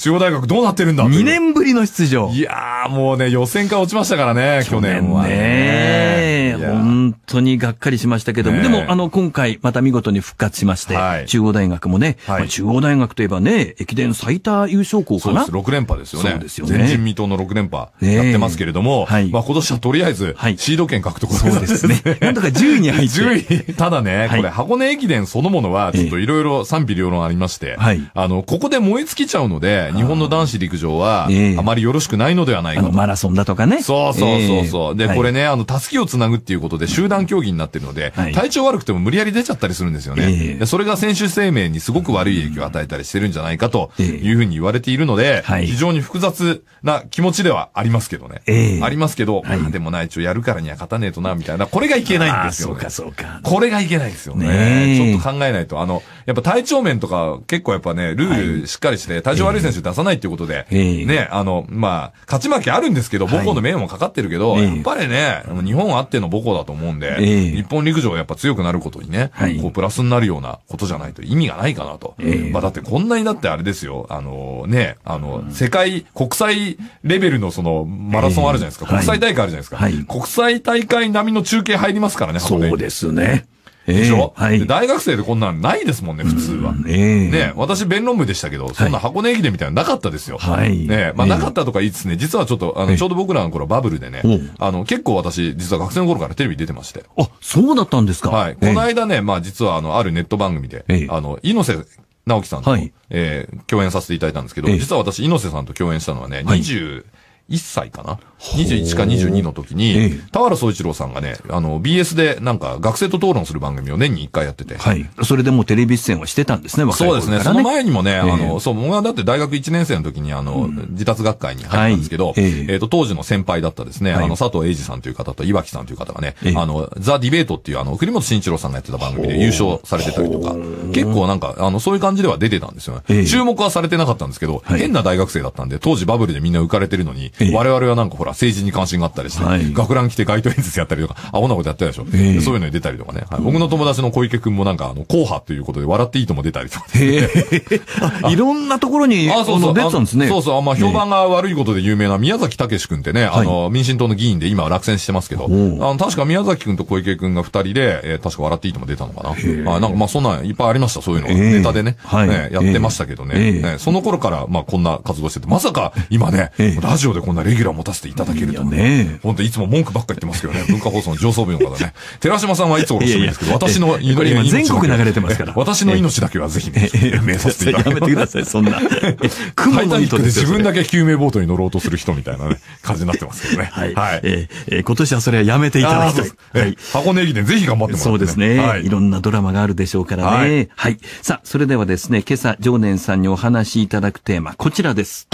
中央大学どうなってるんだ ?2 年ぶりの出場。いやー、もうね、予選から落ちましたからね、去年はね。本当にがっかりしましたけど、でも、あの、今回、また見事に復活しまして、はい、中央大学もね、はい、まあ、中央大学といえばね、駅伝最多優勝校かなそうです、6連覇ですよね。そうですよね。前人未到の6連覇やってますけれども、はい、まあ今年はとりあえず、シード権獲得そうですね。[laughs] なんとか10位に入って。10位。ただね、これ、箱根駅伝そのものは、ちょっといろいろ賛否両論ありまして、はい、あの、ここで燃え尽きちゃうので、日本の男子陸上は、あまりよろしくないのではないかと。マラソンだとかね。そうそうそうそう。で、これね、あの、たすきをつなぐっていうことで集団競技になってるので、体調悪くても無理やり出ちゃったりするんですよね。えー、それが選手生命にすごく悪い影響を与えたりしてるんじゃないかというふうに言われているので、えー、非常に複雑な気持ちではありますけどね。えー、ありますけど、はい、でもな、いちょ、やるからには勝たねえとな、みたいな。これがいけないんですよ、ね、そうか、そうか。これがいけないですよね。ねちょっと考えないと。あの、やっぱ体調面とか結構やっぱね、ルールしっかりして、体調悪い選手出さないっていうことで、ね、あの、まあ、勝ち負けあるんですけど、母校の面もかかってるけど、やっぱりね、日本あっての母校だと思うんで、日本陸上やっぱ強くなることことにね、はい、こうプラスになるようなことじゃないと意味がないかなと。えー、まあだってこんなになってあれですよ、あのー、ね、あの、世界、国際レベルのそのマラソンあるじゃないですか。えー、国際大会あるじゃないですか。はい、国際大会並みの中継入りますからね、そうですね。でしょ、えー、はい、大学生でこんなんないですもんね、普通は。えー、ね私、弁論部でしたけど、そんな箱根駅伝みたいなのなかったですよ。はい。ねまあ、なかったとか言いつつね。実はちょっと、あの、ちょうど僕らの頃バブルでね、あの、結構私、実は学生の頃からテレビ出てまして。あ、そうだったんですかはい。この間ね、まあ、実は、あの、あるネット番組で、あの、猪瀬直樹さんと、はい、えー、共演させていただいたんですけど、実は私、猪瀬さんと共演したのはね、20、21歳かな ?21 か22の時に、田原総一郎さんがね、あの、BS でなんか学生と討論する番組を年に1回やってて。はい。それでもうテレビ出演をしてたんですね、若い頃から、ね、そうですね。その前にもね、あの、そう、僕はだって大学1年生の時に、あの、うん、自殺学会に入ったんですけど、はい、えっ、と、当時の先輩だったですね、あの、佐藤英二さんという方と岩木さんという方がね、あの、ザ・ディベートっていうあの、栗本慎一郎さんがやってた番組で優勝されてたりとか、結構なんか、あの、そういう感じでは出てたんですよね。注目はされてなかったんですけど、変な大学生だったんで、当時バブルでみんな浮かれてるのに、我々はなんかほら、政治に関心があったりして、学ラン着て街頭演説やったりとか、こんなことやったでしょ。そういうのに出たりとかね、僕の友達の小池くんもなんか、あの、硬派ということで、笑っていいとも出たりとか、[laughs] いろんなところに、あ、そうそう、出てたんですね。そうそう、まあ、評判が悪いことで有名な宮崎武くんってね、あの、民進党の議員で今落選してますけど、あの、確か宮崎くんと小池くんが二人で、え確か笑っていいとも出たのかな。あなんかまあ、そんないっぱいありました、そういうの。ネタでね、はい、ね、やってましたけどね。ねその頃から、まあ、こんな活動してて、まさか、今ね、ラジオでこんなレギュラー持たせていただけると。ね本当いつも文句ばっか言ってますけどね。文化放送の上層部の方ね。[laughs] 寺島さんはいつおろしてもいいですけど、私の祈りは全国流れてますから。私の命だけはぜひね、目指していただきやめてください、そんな。[laughs] 雲の糸で [laughs] 自分だけ救命ボートに乗ろうとする人みたいなね、感じになってますけどね。はい。ええ今年はそれはやめていただきたい。箱根駅伝ぜひ頑張ってもらって、そうですね、い。ろんなドラマがあるでしょうからね。はい。さあ、それではですね、今朝、常年さんにお話しいただくテーマ、こちらです。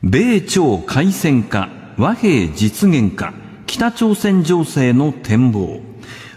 米朝開戦か、和平実現か、北朝鮮情勢の展望。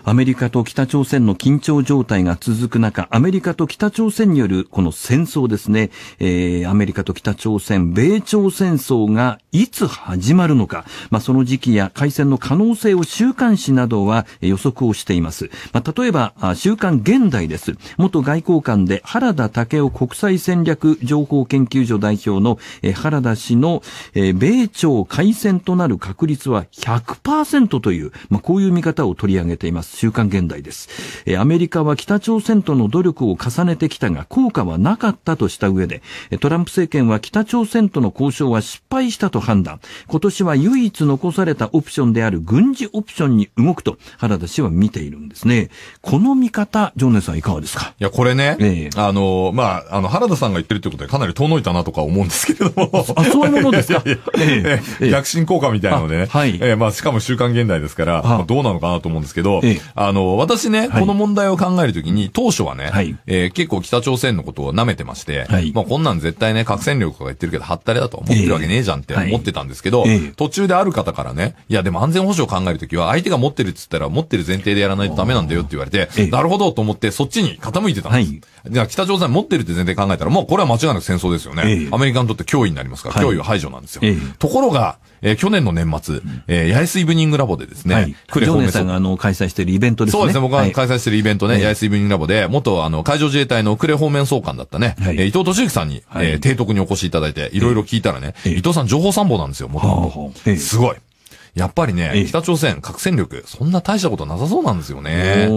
アメリカと北朝鮮の緊張状態が続く中、アメリカと北朝鮮によるこの戦争ですね、えー、アメリカと北朝鮮、米朝戦争がいつ始まるのか、まあ、その時期や開戦の可能性を週刊誌などは予測をしています。まあ、例えば、週刊現代です。元外交官で原田武雄国際戦略情報研究所代表の原田氏の、え米朝開戦となる確率は100%という、まあ、こういう見方を取り上げています。週刊現代です。えアメリカは北朝鮮との努力を重ねてきたが、効果はなかったとした上で、トランプ政権は北朝鮮との交渉は失敗したと判断。今年は唯一残されたオプションである軍事オプションに動くと、原田氏は見ているんですね。この見方、ジョネさんいかがですかいや、これね、えー、あの、まあ、あの、原田さんが言ってるってことでかなり遠のいたなとか思うんですけれども。あ、そういうものですか [laughs] え逆進効果みたいなのでね。はい。えー、まあ、しかも週刊現代ですから、まあ、どうなのかなと思うんですけど、ええ、あの、私ね、この問題を考えるときに、当初はね、はい、えー、結構北朝鮮のことを舐めてまして、はい、まあこんなん絶対ね、核戦力とか言ってるけど、はったれだと思ってるわけねえじゃんって思ってたんですけど、えーはい、途中である方からね、いやでも安全保障を考えるときは、相手が持ってるっつったら、持ってる前提でやらないとダメなんだよって言われて、えー、なるほどと思って、そっちに傾いてたんです。じゃあ北朝鮮持ってるって前提考えたら、もうこれは間違いなく戦争ですよね。アメリカにとって脅威になりますから、脅威は排除なんですよ。ところが、え去年の年末、え八重洲イブニングラボでですね、はい、クレホさんがあの、開催してるイベントですね。そうですね、僕が開催してるイベントね、八重洲イブニングラボで、元あの、海上自衛隊のクレ方面総監だったね、はい、え伊藤敏行さんに、え提督にお越しいただいて、いろいろ聞いたらね、伊藤さん情報参謀なんですよ、元々。すごい。やっぱりね、北朝鮮、核戦力、そんな大したことなさそうなんですよね。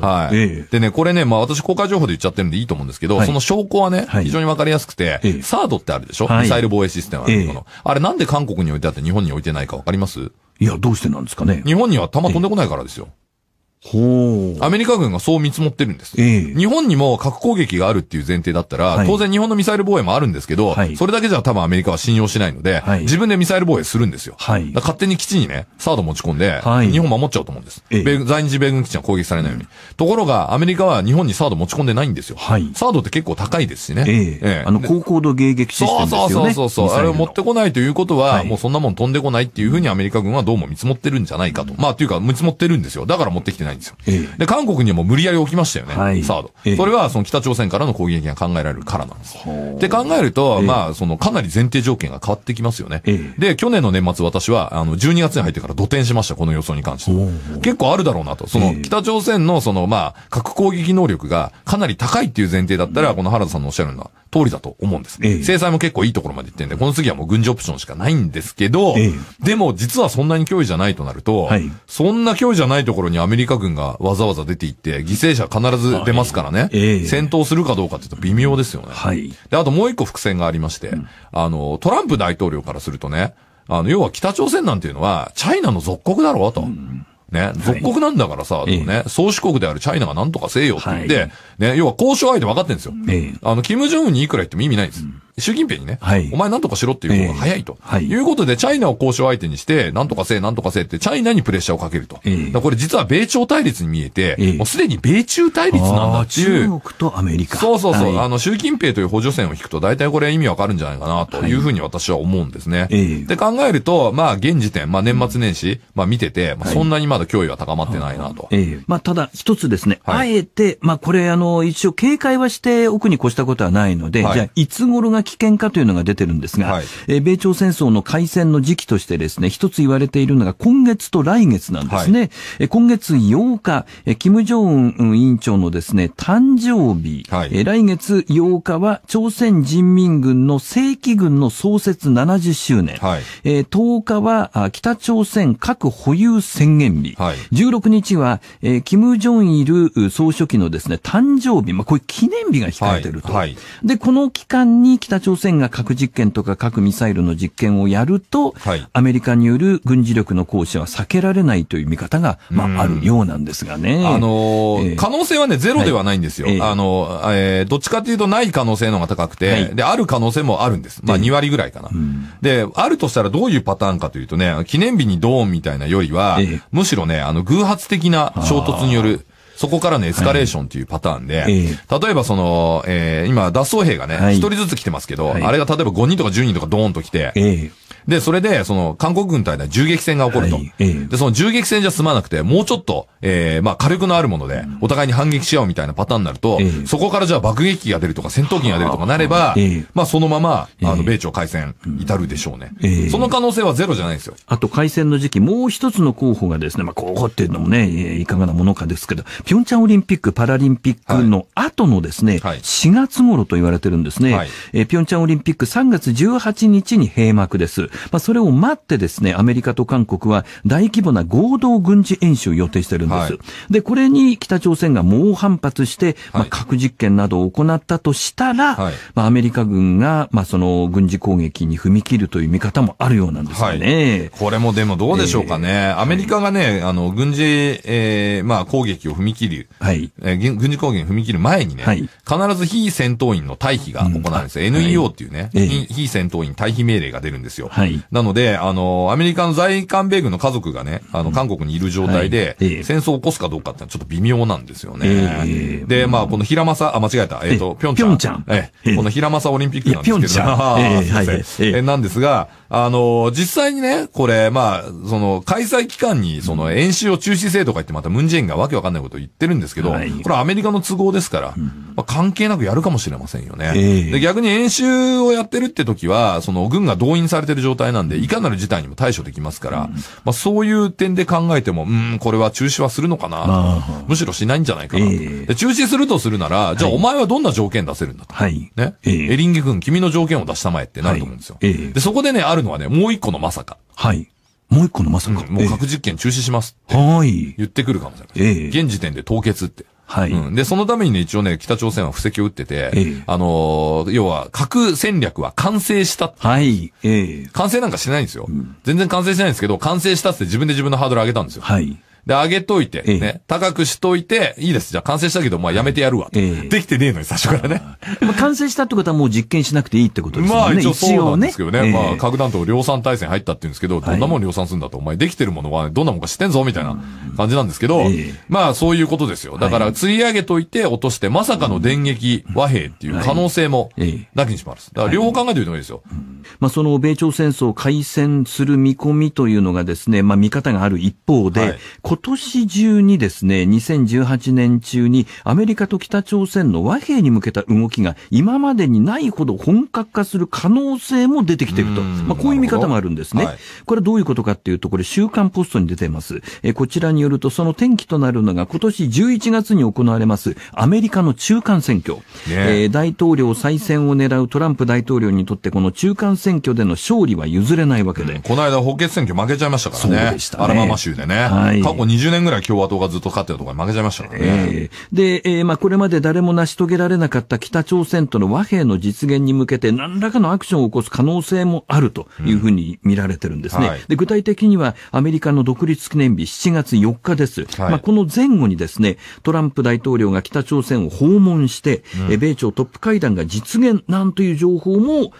はい、でね、これね、まあ私公開情報で言っちゃってるんでいいと思うんですけど、その証拠はね、非常にわかりやすくて、サードってあるでしょ、ミサイル防衛システムあるの、あれなんで韓国に置いてあって日本に置いてないかわかりますいや、どうしてなんですかね。日本には弾飛んでこないからですよ。アメリカ軍がそう見積もってるんです。えー、日本にも核攻撃があるっていう前提だったら、はい、当然日本のミサイル防衛もあるんですけど、はい、それだけじゃ多分アメリカは信用しないので、はい、自分でミサイル防衛するんですよ。勝手に基地にね、サード持ち込んで、日本守っちゃうと思うんです、えー、米軍。在日米軍基地は攻撃されないように。ところが、アメリカは日本にサード持ち込んでないんですよ。サードって結構高いですしね。えー、えー、あの、高高度迎撃システムですよね。そうそうそうそう。あれを持ってこないということは、もうそんなもん飛んでこないっていうふうにアメリカ軍はどうも見積もってるんじゃないかと。まあ、というか、見積もってるんですよ。だから持ってきてない。ないんですよ。で、韓国にも無理やり置きましたよね、はい、サード。それはその北朝鮮からの攻撃が考えられるからなんです。で、考えると、まあ、そのかなり前提条件が変わってきますよね。で、去年の年末私は、あの、12月に入ってから土填しました、この予想に関しては。結構あるだろうなと。その、北朝鮮のその、まあ、核攻撃能力がかなり高いっていう前提だったら、この原田さんのおっしゃるような通りだと思うんです。ええ、制裁も結構いいところまで行ってんで、この次はもう軍事オプションしかないんですけど、え、でも実はそんなに脅威じゃないとなると、はい、そんな脅威じゃないところにアメリカ軍がわざわざ出て行って、犠牲者必ず出ますからね、戦闘するかどうかって言うと微妙ですよね。はい、で、あともう一個伏線がありまして、うん、あの、トランプ大統領からするとね、あの、要は北朝鮮なんていうのは、チャイナの属国だろうと。うんね、属国なんだからさ、はい、ね、宗主国であるチャイナがなんとかせえよって言って、はい、ね、要は交渉相手分かってんですよ。えあの、キム・ジョンウンにいくら言っても意味ないんです。うん習近平にね、はい、お前なんとかしろっていう方が早いと、えーはい、いうことで、チャイナを交渉相手にして、なんとかせえ、なんとかせえって、チャイナにプレッシャーをかけると。えー、これ実は米朝対立に見えて、えー、もうすでに米中対立なんだっていう。中国とアメリカ。そうそうそう。はい、あの、習近平という補助線を引くと、大体これ意味わかるんじゃないかな、というふうに私は思うんですね。で、考えると、まあ、現時点、まあ、年末年始、まあ、見てて、まあ、そんなにまだ脅威は高まってないなと。まあ、ただ、一つですね、あえて、まあ、これ、あの、一応警戒はして奥に越したことはないので、じゃあ、いつ頃が危険かというのが出てるんですが、はい、え米朝戦争の開戦の時期としてですね、一つ言われているのが今月と来月なんですね。はい、今月8日、金正恩委員長のですね、誕生日、はい、来月8日は朝鮮人民軍の正規軍の創設70周年、はい、10日は北朝鮮核保有宣言日、はい、16日は、えー、金正日総書記のですね、誕生日、まあ、これ記念日が控えてると。はいはい、で、この期間に北朝鮮が核実験とか核ミサイルの実験をやると、はい、アメリカによる軍事力の行使は避けられないという見方が、まあ、あるようなんですがね。あのーえー、可能性はね、ゼロではないんですよ。はい、あの、えー、どっちかというとない可能性の方が高くて、はい、で、ある可能性もあるんです。まあ、2割ぐらいかな、えー、で、あるとしたらどういうパターンかというとね、記念日にドーンみたいなよりは、えー、むしろね、あの、偶発的な衝突による、そこからのエスカレーションというパターンで、はい例えばその、えー、今、脱走兵がね、一、はい、人ずつ来てますけど、はい、あれが例えば5人とか10人とかドーンと来て、で、それで、その、韓国軍隊で銃撃戦が起こると、で、その銃撃戦じゃ済まなくて、もうちょっと、えー、まあ、火力のあるもので、お互いに反撃し合うみたいなパターンになると、そこからじゃあ爆撃機が出るとか、戦闘機が出るとかなれば、まあ、そのまま、あの、米朝開戦、至るでしょうね、その可能性はゼロじゃないですよ。あと、開戦の時期、もう一つの候補がですね、まあ、候補っていうのもね、いかがなものかですけど、ピョンチャンオリンピック・パラリンピックの後のですね、はい、4月頃と言われてるんですね、はい、えー、ピョンチャンオリンピック3月18日に閉幕です。まあ、それを待ってですね、アメリカと韓国は大規模な合同軍事演習を予定してるんです。はい、で、これに北朝鮮が猛反発して、まあ、核実験などを行ったとしたら、まあ、アメリカ軍が、まあ、その軍事攻撃に踏み切るという見方もあるようなんですよね。これもでもどうでしょうかね。えー、アメリカがね、あの、軍事、えー、まあ、攻撃を踏み切切る、はい、えー、軍事攻撃に踏み切る前にね、はい、必ず非戦闘員の退避が行われるんですよ。うん、NEO っていうね、はい、非戦闘員退避命令が出るんですよ。はい、なので、あの、アメリカの在韓米軍の家族がね、あの、韓国にいる状態で、戦争を起こすかどうかってのはちょっと微妙なんですよね。で、まあ、この平正、あ、間違えた、えっ、ー、と、ぴょんちゃん。ゃん。えー、この平正オリンピックなんですけど、[laughs] えー、はい、えー、なんですが、あの、実際にね、これ、まあ、その、開催期間に、その、演習を中止せとか言って、またムンジェインがわけわかんないことを言ってるんですけど、はい、これアメリカの都合ですから、うん、まあ、関係なくやるかもしれませんよね、えー、で。逆に演習をやってるって時は、その、軍が動員されてる状態なんで、いかなる事態にも対処できますから、うん、まあ、そういう点で考えても、うん、これは中止はするのかな、まあ、むしろしないんじゃないかな、えー、で。中止するとするなら、じゃあお前はどんな条件出せるんだと。はい。ね。えー、エリンギ君、君の条件を出したまえってなると思うんですよ。はい、で、そこでね、あるるのはね、もう一個のまさか。はい。もう一個のまさか。うん、もう核実験中止しますって。はい。言ってくるかもしれない。ええ現時点で凍結って。はい、うん。で、そのためにね、一応ね、北朝鮮は布石を打ってて、ええ、あのー、要は、核戦略は完成した。はい。ええ、完成なんかしてないんですよ、うん。全然完成してないんですけど、完成したって自分で自分のハードル上げたんですよ。はい。で、上げといて、ね、高くしといて、いいです。じゃあ完成したけど、まあやめてやるわ。できてねえのに、最初からね。まあ完成したってことはもう実験しなくていいってことですね。まあ一応そうなんですけどね。まあ核弾頭量産体制入ったって言うんですけど、どんなもん量産するんだと。お前できてるものはどんなもんか知ってんぞ、みたいな感じなんですけど、まあそういうことですよ。だから、釣り上げといて落として、まさかの電撃和平っていう可能性も、なきにします。だから両方考えておいてもいいですよ。まあその米朝戦争を開戦する見込みというのがですね、まあ見方がある一方で、今年中にですね、2018年中にアメリカと北朝鮮の和平に向けた動きが今までにないほど本格化する可能性も出てきていると。まあ、こういう見方もあるんですね。はい、これどういうことかっていうと、これ週刊ポストに出ています。えこちらによると、その転機となるのが今年11月に行われますアメリカの中間選挙。ね、えー、大統領再選を狙うトランプ大統領にとってこの中間選挙での勝利は譲れないわけで。うん、この間補欠選挙負けちゃいましたからね。そうでした、ね、アラバマ州でね。はい、過去こ20年ぐらい共和党がずっと勝ってるところに負けちゃいましたからね。えー、で、えー、まあこれまで誰も成し遂げられなかった北朝鮮との和平の実現に向けて何らかのアクションを起こす可能性もあるというふうに見られてるんですね。うんはい、で具体的にはアメリカの独立記念日7月4日です。はい、まあこの前後にですね、トランプ大統領が北朝鮮を訪問して、うん、米朝トップ会談が実現なんという情報も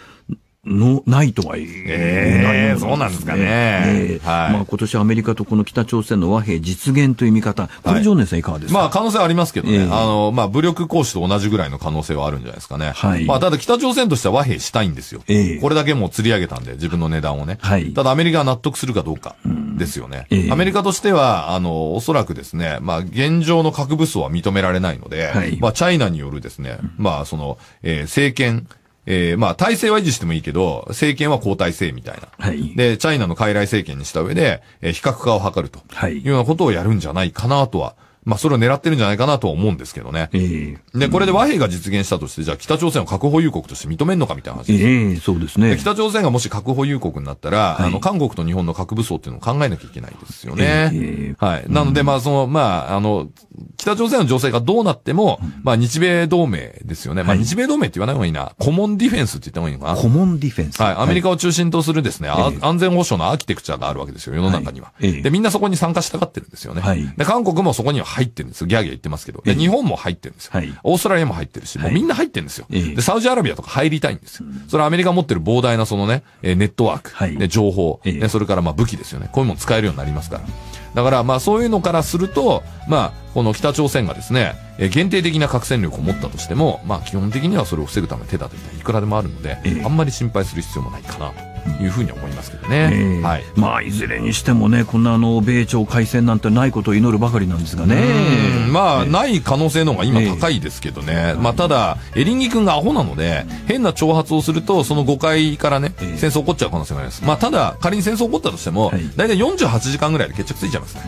のないとは言えない、えー、そうなんですかね。えー、はい、まあ今年アメリカとこの北朝鮮の和平実現という見方、これ、常年さんいかがですか、はい、まあ可能性ありますけどね、えー、あの、まあ武力行使と同じぐらいの可能性はあるんじゃないですかね。はい。まあただ北朝鮮としては和平したいんですよ。えー、これだけもう釣り上げたんで、自分の値段をね。はい。ただアメリカは納得するかどうかですよね。うん、えー、アメリカとしては、あの、おそらくですね、まあ現状の核武装は認められないので、はい。まあチャイナによるですね、まあその、えー、政権、えー、まあ、体制は維持してもいいけど、政権は交代制みたいな。はい。で、チャイナの傀儡政権にした上で、えー、非核化を図ると。はい。いうようなことをやるんじゃないかなとは。まあ、それを狙ってるんじゃないかなとは思うんですけどね。えー、で、これで和平が実現したとして、じゃあ北朝鮮を核保有国として認めるのかみたいな話です。ええー、そうですねで。北朝鮮がもし核保有国になったら、はい、あの、韓国と日本の核武装っていうのを考えなきゃいけないですよね。えー、はい。なので、まあ、その、まあ、あの、北朝鮮の情勢がどうなっても、まあ日米同盟ですよね。まあ日米同盟って言わない方がいいな。コモンディフェンスって言った方がいいのかな。コモンディフェンスはい。アメリカを中心とするですね、はい、安全保障のアーキテクチャがあるわけですよ、世の中には。はい、で、みんなそこに参加したがってるんですよね。はい、で、韓国もそこには入ってるんですギャーギャー言ってますけど。で、日本も入ってるんですよ。はい、オーストラリアも入ってるし、もうみんな入ってるんですよ。で、サウジアラビアとか入りたいんですよ。それはアメリカ持ってる膨大なそのね、ネットワーク、で情報、でそれからまあ武器ですよね。こういうもの使えるようになりますから。だからまあそういうのからすると、まあこの北朝鮮がですね、え限定的な核戦力を持ったとしても、まあ基本的にはそれを防ぐための手立てみいくらでもあるので、あんまり心配する必要もないかなと。いうふうに思いますけどね、えー、はいまあ、いずれにしてもね、こんなあの米朝開戦なんてないことを祈るばかりなんですがね、まあ、えー、ない可能性の方が今、高いですけどね、えー、まあ、ただ、エリンギ君がアホなので、変な挑発をすると、その誤解からね、戦争起こっちゃう可能性があります、まあ、ただ、仮に戦争起こったとしても、大体48時間ぐらいで決着ついちゃいますね。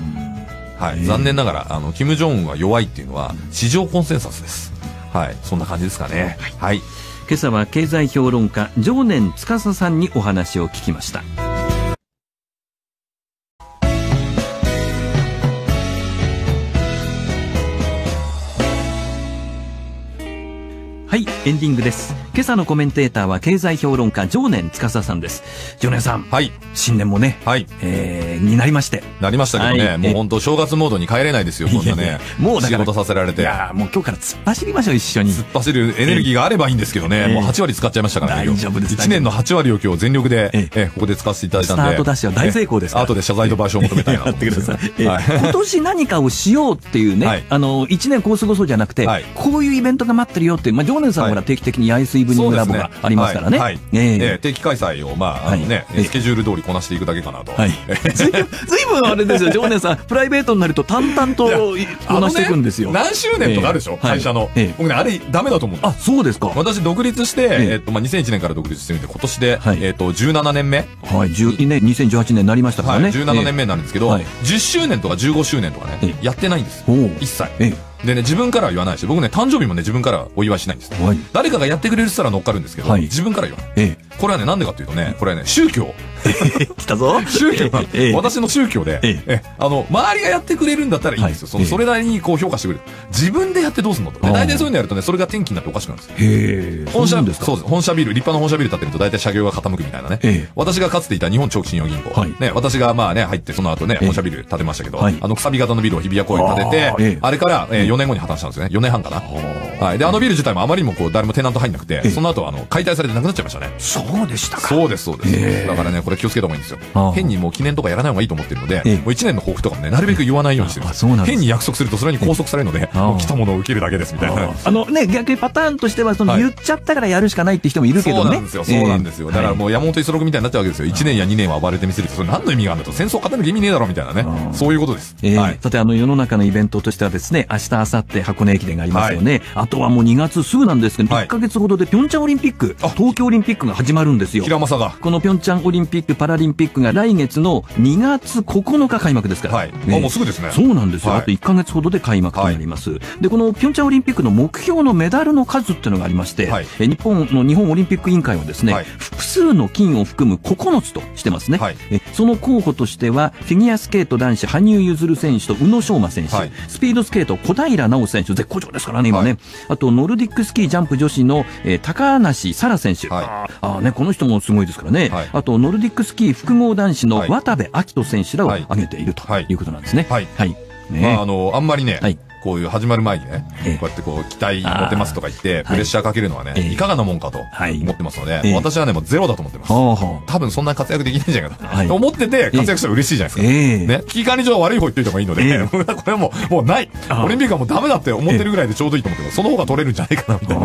はい、残念ながら、あの、金正恩は弱いっていうのは、市場コンセンサスです。はい、そんな感じですかね。はい、はい今朝は経済評論家常年司さんにお話を聞きましたはいエンディングです今朝のコメンテーターは経済評論家、常年司さんです。常年さん。はい。新年もね。はい。えー、になりまして。なりましたけどね。はい、もう本当正月モードに帰れないですよ、こんなね。もうだから。仕事させられて。いやもう今日から突っ走りましょう、一緒に。突っ走るエネルギーがあればいいんですけどね。えー、もう8割使っちゃいましたからね。大丈夫です。1年の8割を今日全力で、えー、えー、ここで使わせていただいたんで。スタートダッシュは大成功ですから。後で謝罪と賠償を求めたいなと思ってください。はい、今年何かをしようっていうね、はい、あの、1年こう過ごそうじゃなくて、はい、こういうイベントが待ってるよっていう、まあ、常年さんほら定期的に八重洲イブニングラボがありますからね。はいええ定期開催を、まあ、あのね、スケジュール通りこなしていくだけかなと。はい。ずいぶんあれですよ、常年さん、プライベートになると淡々とこなしていくんですよ。ね、何周年とかあるでしょ、会社の、僕ね、あれダメだと思うんあ、そうですか。私独立して、えっと、まあ、2001年から独立してるんで、今年で、えっと、17年目。はい、12年、2018年になりましたからね。はい、17年目になるんですけど、10周年とか15周年とかね、やってないんです。一切。でね、自分からは言わないし、僕ね、誕生日もね、自分からお祝いしないんです。はい、誰かがやってくれるって言ったら乗っかるんですけど、はい、自分から言わない。ええこれはね、なんでかっていうとね、これはね、宗教。[laughs] 来たぞ。宗教私の宗教で、えあの、周りがやってくれるんだったらいいんですよ。その、それなりにこう評価してくれる。自分でやってどうすんのと。大体そういうのやるとね、それが転機になっておかしくなるんですよ。へ本社、ですそうです。本社ビル、立派な本社ビル建てると大体車両が傾くみたいなね。私がかつていた日本長期信用銀行。はい、ね、私がまあね、入ってその後ね、本社ビル建てましたけど、はい、あの、くさび型のビルを日比谷公園建てて、あ,、れから、え4年後に破綻したんですよね。4年半かな。はい。で、あのビル自体もあまりにもこう、誰もテナント入んなくて、その後、あの、解体されてなくなっちゃいましたね。そうでしたかそうですそうです、えー、だからねこれ気をつけた方がいいんですよ変にもう記念とかやらない方がいいと思ってるので、えー、もう1年の抱負とかもねなるべく言わないようにしてるす、変に約束するとそれに拘束されるので、もう来たものを受けるだけですみたいなあのね逆にパターンとしてはその、言っちゃったからやるしかないって人もいるけどねそうなんですよそうなんですよ、だからもう山本五十六みたいになっちゃうわけですよ1年や2年は暴れてみせるとそれ何の意味があるんだと戦争勝てる意味ねえだろみたいなねそういうことです、はい、さてあの世の中のイベントとしてはですね明日明後日箱根駅伝がありますよね、あとはもう2月すぐなんですけど、1か月ほどでピョンチャンオリンピック東京オリンピックが始ま始まるんですよ。平正が。このピョンチャンオリンピック・パラリンピックが来月の2月9日開幕ですから。はい。ね、もうすぐですね。そうなんですよ。はい、あと1ヶ月ほどで開幕となります。はい、で、このピョンチャンオリンピックの目標のメダルの数っていうのがありまして、はい、え日本の日本オリンピック委員会はですね、はい、複数の金を含む9つとしてますね。はい、えその候補としては、フィギュアスケート男子、羽生結弦選手と宇野昌磨選手、はい、スピードスケート、小平奈緒選手、絶好調ですからね、今ね。あと、ノルディックスキージャンプ女子の、えー、高梨沙羅選手。はい、あね、この人もすごいですからね、はい、あとノルディックスキー複合男子の渡部暁斗選手らを挙げているということなんですね。はい、はいねまあ、あのあんまりね、はい、こういう始まる前にね、こうやってこう、期待持てますとか言って、プレッシャーかけるのはね、いかがなもんかと思ってますので、私はね、もうゼロだと思ってます。多分そんな活躍できないんじゃないかと。[laughs] 思ってて、活躍したら嬉しいじゃないですか。ね。危機管理上は悪い方言っといた方がいいので、[laughs] これはもう、もうない。オリンピックはもうダメだって思ってるぐらいでちょうどいいと思ってます。その方が取れるんじゃないかな、みたいな。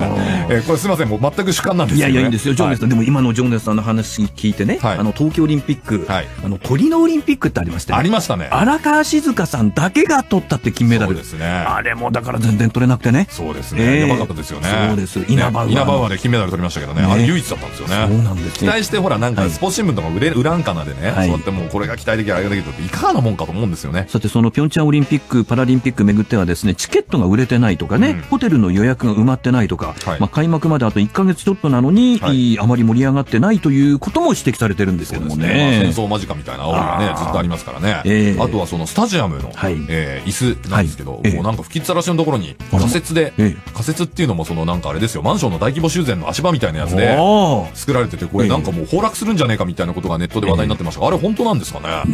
[laughs] え、これすみません、もう全く主観なんですけど。いやいや、いいんですよ、ジョーネスさん。でも今のジョーネスさんの話聞いてね、あの、東京オリンピック、あの、鳥のオリンピックってありましたね。ありましたね。荒川静香さんだけが取ったって金メダル。ですね。あれもだから全然取れなくてね。そうですね。えー、やばかったですよね。そうです。稲葉は、ね、で金メダル取りましたけどね、ね、あれ唯一だったんですよね。そうなんです、期待してほら、なんかスポ新聞とか売れ、裏んかなでね、はい、そうやってもうこれが期待できる、あれができるっていかがなもんかと思うんですよね。さて、そのピョンチャンオリンピック、パラリンピックめぐってはですね、チケットが売れてないとかね、うん、ホテルの予約が埋まってないとか、はい、まあ開幕まであと1か月ちょっとなのに、はい、あまり盛り上がってないということも指摘されてるんですけどもね。まあ、戦争間近みたいな煽りがね、ずっとありますからね。えー、あとはそのスタジアムの、はい、えー、椅子なんですけど、はい、もうなんか吹きっさらしのところに仮設で、仮設っていうのもそのなんかあれですよ、マンションの大規模修繕の足場みたいなやつで作られてて、これなんかもう崩落するんじゃねえかみたいなことがネットで話題になってましたが、あれ本当なんですかね。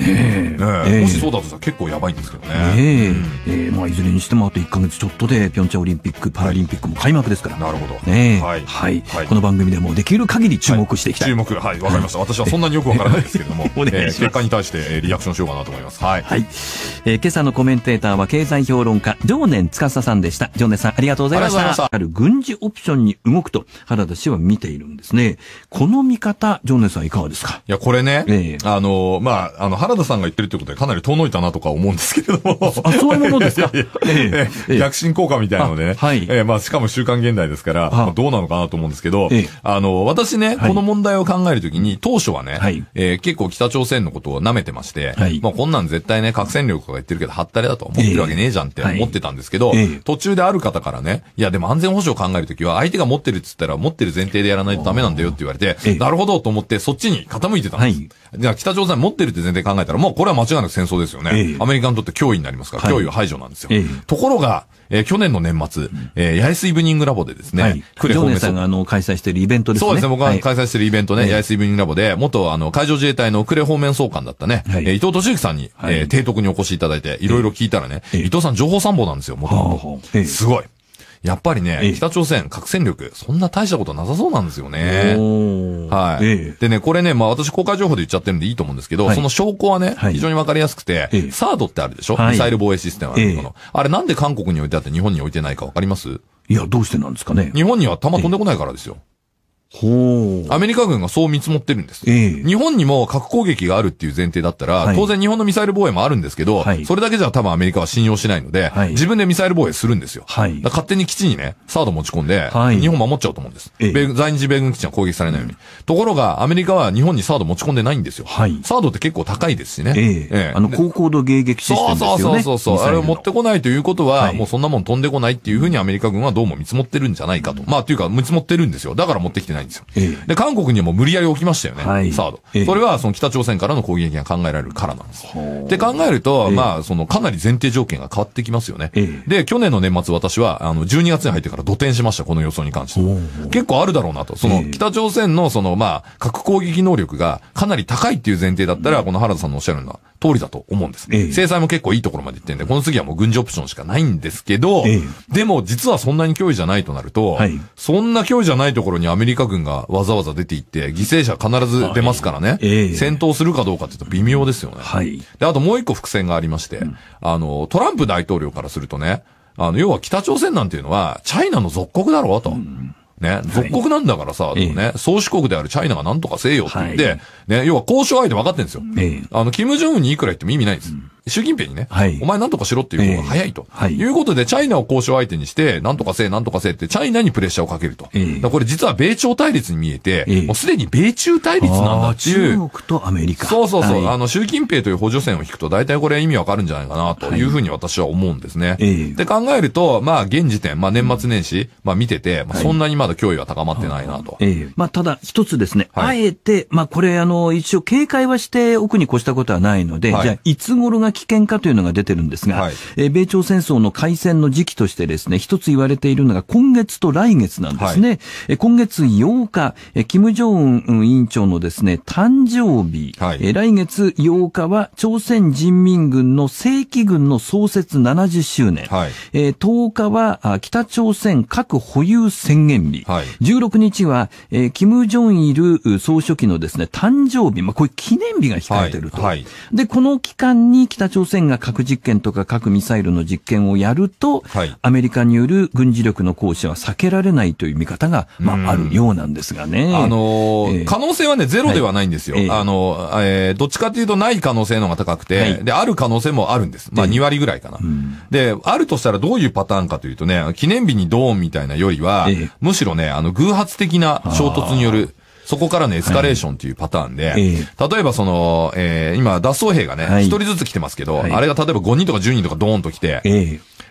ねえ。もしそうだとしたら結構やばいんですけどね。ええ。まあいずれにしてもあと1か月ちょっとでピョンチャンオリンピック・パラリンピックも開幕ですから。なるほど。ねはい。この番組でもできる限り注目していきたい。注目。はい、わかりました。私はそんなによくわからないですけれども、[laughs] 結果に対してリアクションしようかなと思います。はい。今朝のコメンテーターは経済評論家、常年司さんでした。常年さん、ありがとうございました。あある軍事オプションに動くと、原田氏は見ているんですね。この見方、常年さんいかがですかいや、これね、えー、あの、まあ、あの、原田さんが言ってるってことでかなり遠のいたなとか思うんですけれども。あ、そういうものですか逆進効果みたいなのでね。はい。えー、まあ、しかも週刊現代ですから、まあ、どうなのかなと思うんですけど、えー、あの、私ね、この問題を考えるときに、当初はね、はい、えー、結構北朝鮮のことを舐めてまして、はい、まあ、こんなん絶対ね、核戦力とか言ってるけど、はったりだと思ってるわけねえじゃんって思ってた、はいたんですけど、途中である方からね、いやでも安全保障を考えるときは、相手が持ってるっつったら持ってる前提でやらないとダメなんだよって言われて、なるほどと思ってそっちに傾いてたんです。はい、北朝鮮持ってるって前提考えたら、もうこれは間違いなく戦争ですよね。アメリカにとって脅威になりますから、脅威は排除なんですよ。ところが、えー、去年の年末、うん、えー、八重洲イブニングラボでですね、はい、クレホメさんがあの、開催してるイベントですね。そうですね、僕が開催してるイベントね、はい、八重洲イブニングラボで、元あの、海上自衛隊のクレ方面総監だったね、はい、えー、伊藤敏之さんに、はい、えー、提督にお越しいただいて、いろいろ聞いたらね、伊藤さん情報参謀なんですよ、もとすごい。やっぱりね、北朝鮮、核戦力、そんな大したことなさそうなんですよね。はい。でね、これね、まあ私公開情報で言っちゃってるんでいいと思うんですけど、はい、その証拠はね、はい、非常にわかりやすくて、サードってあるでしょ、はい、ミサイル防衛システムあるもの。あれなんで韓国に置いてあって日本に置いてないかわかりますいや、どうしてなんですかね。日本には弾飛んでこないからですよ。ええアメリカ軍がそう見積もってるんです。え日本にも核攻撃があるっていう前提だったら、はい、当然日本のミサイル防衛もあるんですけど、はい、それだけじゃ多分アメリカは信用しないので、はい、自分でミサイル防衛するんですよ。勝手に基地にね、サード持ち込んで、日本守っちゃうと思うんです、え、在日米軍基地は攻撃されないように。ところが、アメリカは日本にサード持ち込んでないんですよ。サードって結構高いですしね。ええあの、高高度迎撃システムですよね。そうそうそうそう。あれを持ってこないということは、もうそんなもん飛んでこないっていうふうにアメリカ軍はどうも見積もってるんじゃないかと。まあ、というか、見積もってるんですよ。だから持ってきてない。ないんですよ。で、韓国にも無理やり置きましたよね、はい、サード。それはその北朝鮮からの攻撃が考えられるからなんです。で、考えると、まあ、そのかなり前提条件が変わってきますよね。で、去年の年末私は、あの、12月に入ってから土填しました、この予想に関しては。結構あるだろうなと。その、北朝鮮のその、まあ、核攻撃能力がかなり高いっていう前提だったら、この原田さんのおっしゃるのは通りだと思うんです、ね、え制裁も結構いいところまで行ってんで、この次はもう軍事オプションしかないんですけど、え、でも実はそんなに脅威じゃないとなると、はい、そんな脅威じゃないところにアメリカ軍がわざわざ出て行って、犠牲者必ず出ますからね、戦闘するかどうかって言うと微妙ですよね。はい、で、あともう一個伏線がありまして、うん、あの、トランプ大統領からするとね、あの、要は北朝鮮なんていうのは、チャイナの属国だろうと。うんね、属国なんだからさ、はい、ね、宗主国であるチャイナがなんとかせえよって言って、はい、ね、要は交渉相手分かってんですよ。えあの、キム・ジョンウンにいくら言っても意味ないんです。うん習近平にね、はい、お前なんとかしろっていう方が早いと。えー、はい、いうことで、チャイナを交渉相手にして、なんとかせえ、なんとかせえって、チャイナにプレッシャーをかけると。えー、これ実は米朝対立に見えて、えー、もうすでに米中対立なんだっていう。中国とアメリカ。そうそうそう。はい、あの、習近平という補助線を引くと、大体これ意味わかるんじゃないかな、というふうに私は思うんですね。はい、で、考えると、まあ、現時点、まあ、年末年始、うん、まあ、見てて、まあ、そんなにまだ脅威は高まってないな、と。ええまあ、ただ、一つですね、あえて、まあ、これ、あの、一応警戒はして、奥に越したことはないので、じゃあ、いつ頃がな危険かというのが出てるんですが、はい、え米朝戦争の開戦の時期としてですね、一つ言われているのが今月と来月なんですね。はい、今月8日、金正恩委員長のですね、誕生日、はい、来月8日は朝鮮人民軍の正規軍の創設70周年、はい、10日は北朝鮮核保有宣言日、はい、16日は、えー、金正日総書記のですね、誕生日、まあ、これ記念日が控えてると。はいはい、で、この期間に北北朝鮮が核実験とか核ミサイルの実験をやると、はい、アメリカによる軍事力の行使は避けられないという見方が、まあ、あるようなんですがね。あのーえー、可能性はね、ゼロではないんですよ。はい、あの、えー、どっちかというとない可能性の方が高くて、はい、で、ある可能性もあるんです。まあ、2割ぐらいかな、えー、で、あるとしたらどういうパターンかというとね、記念日にドーンみたいなよりは、えー、むしろね、あの、偶発的な衝突による、そこからのエスカレーションっていうパターンで、例えばその、えー、今、脱走兵がね、一、人ずつ来てますけど、あれが例えば5人とか10人とかドーンと来て、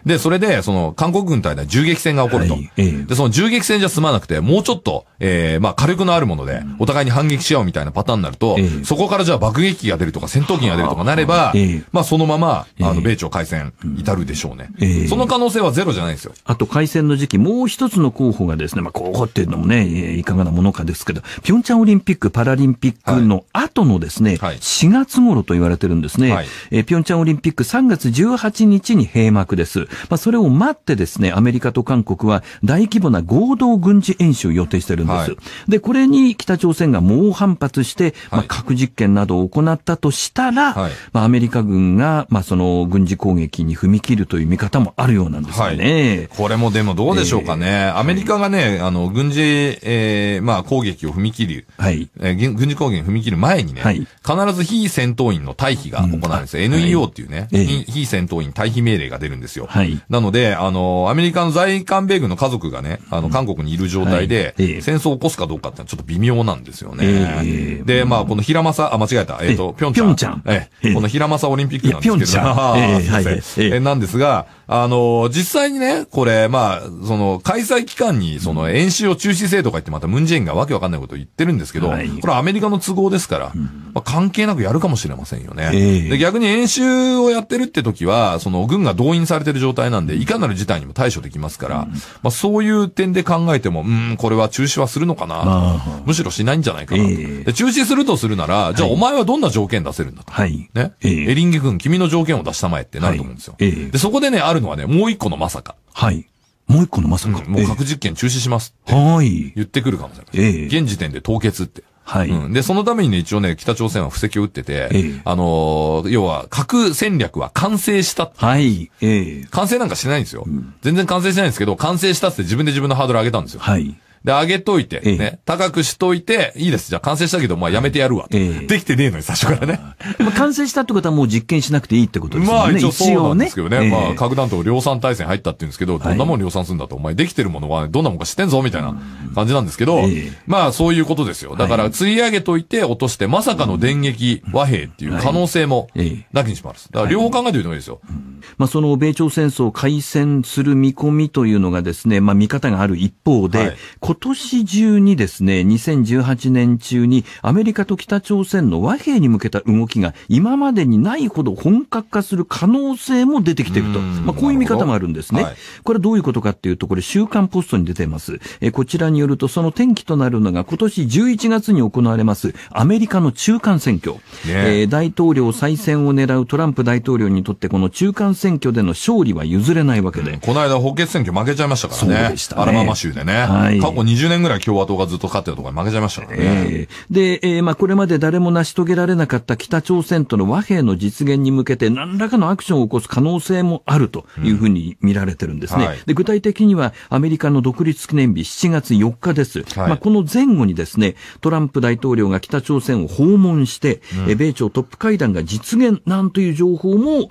で、それで、その、韓国軍隊で銃撃戦が起こると。はいえで、その銃撃戦じゃ済まなくて、もうちょっと、ええー、まあ、火力のあるもので、お互いに反撃し合うみたいなパターンになると、えそこからじゃあ爆撃機が出るとか、戦闘機が出るとかなれば、え、まあ、そのまま、あの、米朝開戦、至るでしょうね。その可能性はゼロじゃないですよ。あと、開戦の時期、もう一つの候補がですね、まあ、候補っていうのもね、いかがなものかですけど、ピョンチャンオリンピック、パラリンピックの後のですね、はい、4月頃と言われてるんですね。はい、えー、ピョンチャンオリンピック3月18日に閉幕です。まあ、それを待ってですね、アメリカと韓国は大規模な合同軍事演習を予定してるんです。はい、で、これに北朝鮮が猛反発して、まあ、核実験などを行ったとしたら、はい、まあ、アメリカ軍が、まあ、その軍事攻撃に踏み切るという見方もあるようなんですよね。はい、これもでもどうでしょうかね。えー、アメリカがね、あの、軍事、えー、まあ、攻撃を踏み切る、はいえー、軍事攻撃を踏み切る前にね、はい、必ず非戦闘員の退避が行われるんですよ。うん、NEO っていうね、えー、非戦闘員退避命令が出るんですよ。はいはい。なので、あの、アメリカの在韓米軍の家族がね、あの、韓国にいる状態で、戦争を起こすかどうかってのはちょっと微妙なんですよね。えー、で、まあ、この平正、あ、間違えた、えっ、ー、と、ぴょんちゃん。ぴょんちゃん。えー、この平正オリンピックなんですけど、ピョンえー、[laughs] なんですが、あの、実際にね、これ、まあ、その、開催期間に、その、演習を中止せとか言って、またムンジェインがわけわかんないことを言ってるんですけど、はい、これアメリカの都合ですから、まあ、関係なくやるかもしれませんよね。えー、で逆に演習をやってるって時は、その、軍が動員されてる状態状態なんで、いかなる事態にも対処できますから、まあ、そういう点で考えても、うん、これは中止はするのかな、むしろしないんじゃないかな、えー、中止するとするなら、じゃあお前はどんな条件出せるんだと。はい。ね。えー、エリンギ君、君の条件を出したまえってなると思うんですよ。はい、えー、で、そこでね、あるのはね、もう一個のまさか。はい。もう一個のまさか、うん、もう核実験中止しますって。はい。言ってくるかもしれない。ええー、現時点で凍結って。はい、うん。で、そのためにね、一応ね、北朝鮮は布石を打ってて、えー、あのー、要は、核戦略は完成した。はい。ええー、完成なんかしないんですよ、うん、全然完成しないんですけど、完成したって自分で自分のハードル上げたんですよ。はい。で、上げといて、ね、高くしといて、いいです。じゃあ完成したけど、まあやめてやるわ、え。できてねえのに、最初からね。まあ、完成したってことはもう実験しなくていいってことですね。まあ一応そうなんですけどね。ねまあ核弾頭量産体制入ったって言うんですけど、どんなもん量産するんだと、お前できてるものは、どんなもんか知ってんぞ、みたいな感じなんですけど、まあそういうことですよ。だから釣り上げといて落として、まさかの電撃和平っていう可能性も、なきにします。だから両方考えておいてもいいですよ。まあその米朝戦争を開戦する見込みというのがですね、まあ見方がある一方で、はい今年中にですね、2018年中にアメリカと北朝鮮の和平に向けた動きが今までにないほど本格化する可能性も出てきていると。まあ、こういう見方もあるんですね。はい、これはどういうことかっていうと、これ週刊ポストに出ています。えこちらによると、その転機となるのが今年11月に行われますアメリカの中間選挙。ね、えー、大統領再選を狙うトランプ大統領にとってこの中間選挙での勝利は譲れないわけで。うん、この間補欠選挙負けちゃいましたからね。そうでした、ね、アラママ州でね。はい。過去20年ぐらい共和党がずっと勝ってるところに負けちゃいましたからね。えー、で、えー、まあ、これまで誰も成し遂げられなかった北朝鮮との和平の実現に向けて何らかのアクションを起こす可能性もあるというふうに見られてるんですね。うんはい、で具体的にはアメリカの独立記念日7月4日です。はい、まあ、この前後にですね、トランプ大統領が北朝鮮を訪問して、うん、米朝トップ会談が実現なんという情報も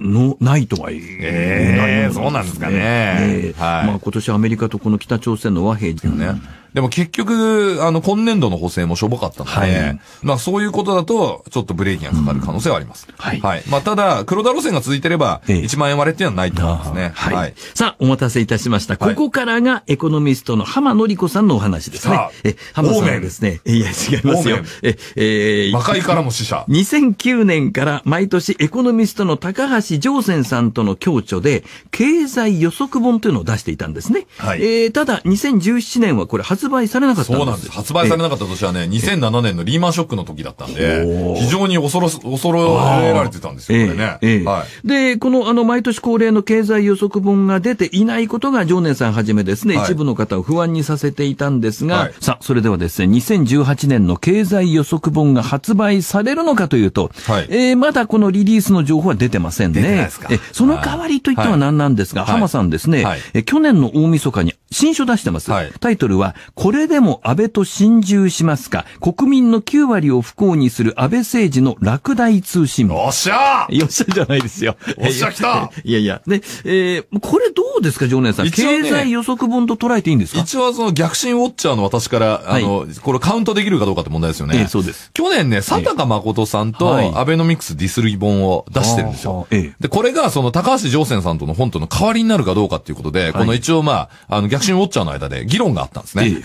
のないとは言えない、えー、そうなんですかね。えー、はい、まあ今年アメリカとこの北朝鮮の和平、ね、でも結局、あの、今年度の補正もしょぼかったので、はい、まあそういうことだと、ちょっとブレーキがかかる可能性はあります。うん、はい。はい。まあただ、黒田路線が続いてれば、1万円割れっていうのはないと思いますね。はい、はい。さあ、お待たせいたしました。ここからが、エコノミストの浜のりこさんのお話ですね。はい、え、浜さんはですね、いや、違いますよ。え、えー、魔界からも死者。2009年から毎年エコノミストの高橋常仙さんとの共著で、経済予測本というのを出していたんですね。はい。えー、ただ、2017年はこれ、発売されなかったんですそうなんです。発売されなかった年はね、2007年のリーマンショックの時だったんで、非常に恐ろ、恐れられてたんですよ、これね。はい、で、この、あの、毎年恒例の経済予測本が出ていないことが、常年さんはじめですね、はい、一部の方を不安にさせていたんですが、はい、さあ、それではですね、2018年の経済予測本が発売されるのかというと、はい、えー、まだこのリリースの情報は出てませんね。えその代わりといっては何なんですが、浜さんですね、え去年の大晦日に新書出してます。タイトルは、これでも安倍と心中しますか国民の9割を不幸にする安倍政治の落第通信おっしゃーよっしゃじゃないですよ。おっしゃ来たいやいや。で、えー、これどうですか、常連さん、ね、経済予測本と捉えていいんですか一応その逆進ウォッチャーの私から、あの、はい、これカウントできるかどうかって問題ですよね。えー、そうです。去年ね、佐高誠さんとアベノミクスディスリ本を出してるんですよ。えー、で、これがその高橋常泉さんとの本との代わりになるかどうかっていうことで、はい、この一応まあ、あの、逆進ウォッチャーの間で議論があったんですね。えー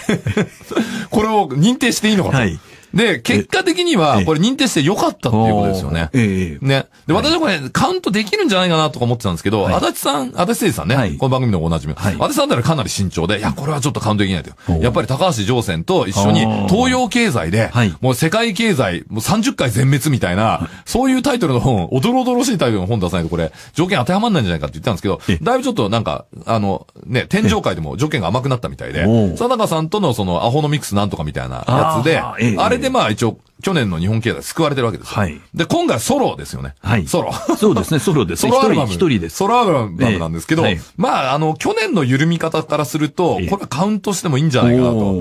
これを認定していいのかはいで、結果的には、これ認定して良かったっていうことですよね。ええ。ね。で、私はこれ、カウントできるんじゃないかなとか思ってたんですけど、足立さん、足立誠司さんね、この番組のおなじみ。足立さんならかなり慎重で、いや、これはちょっとカウントできないと。やっぱり高橋常船と一緒に、東洋経済で、もう世界経済、もう30回全滅みたいな、そういうタイトルの本、おどろおどろしいタイトルの本出さないと、これ、条件当てはまんないんじゃないかって言ったんですけど、だいぶちょっとなんか、あの、ね、天井界でも条件が甘くなったみたいで、佐中さんとのその、アホのミックスなんとかみたいなやつで、あれでまあ一応去年の日本経済救われてるわけですよ。はい。で、今回ソロですよね。はい。ソロ。そうですね、ソロです。[laughs] ソロアルバム。一人です。ソロアルバムなんですけど、えーはい、まあ、あの、去年の緩み方からすると、これはカウントしてもいいんじゃないかなと、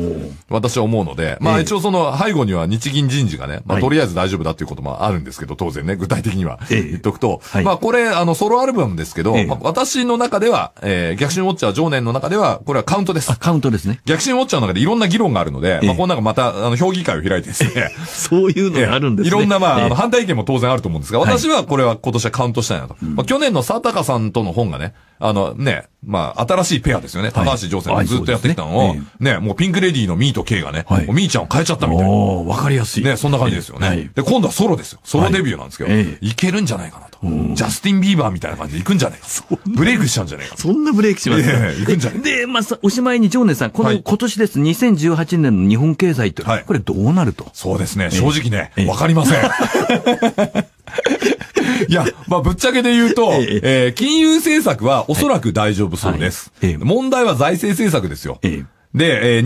私は思うので、まあ一応その背後には日銀人事がね、まあとりあえず大丈夫だっていうこともあるんですけど、当然ね、具体的には言っとくと、はい、まあこれ、あの、ソロアルバムですけど、まあ、私の中では、えー、逆進ウォッチャー常年の中では、これはカウントです。カウントですね。逆進ウォッチャーの中でいろんな議論があるので、まあこの中また、あの、評議会を開いてですね、[laughs] そういうのがあるんですね。いろんな、まあ、あの反対意見も当然あると思うんですが、私はこれは今年はカウントしたいなと。はい、まあ、去年の佐高さんとの本がね、あのね、まあ、新しいペアですよね。高橋城選がずっとやってきたのを、ね、もうピンクレディーのミーとケイがね、はい、ミーちゃんを変えちゃったみたいな。わかりやすい。ね、そんな感じですよね。で、今度はソロですよ。ソロデビューなんですけど、いけるんじゃないかな。ジャスティン・ビーバーみたいな感じで行くんじゃないか。ブレイクしちゃうんじゃないか。そんなブレイクしますね。行くんじゃないで、まあ、おしまいに常年さん、この、今年です。2018年の日本経済って、これどうなるとそうですね。正直ね、わかりません。[laughs] いや、まあ、ぶっちゃけで言うと、ええ金融政策はおそらく大丈夫そうです。問題は財政政策ですよ。えで、えー、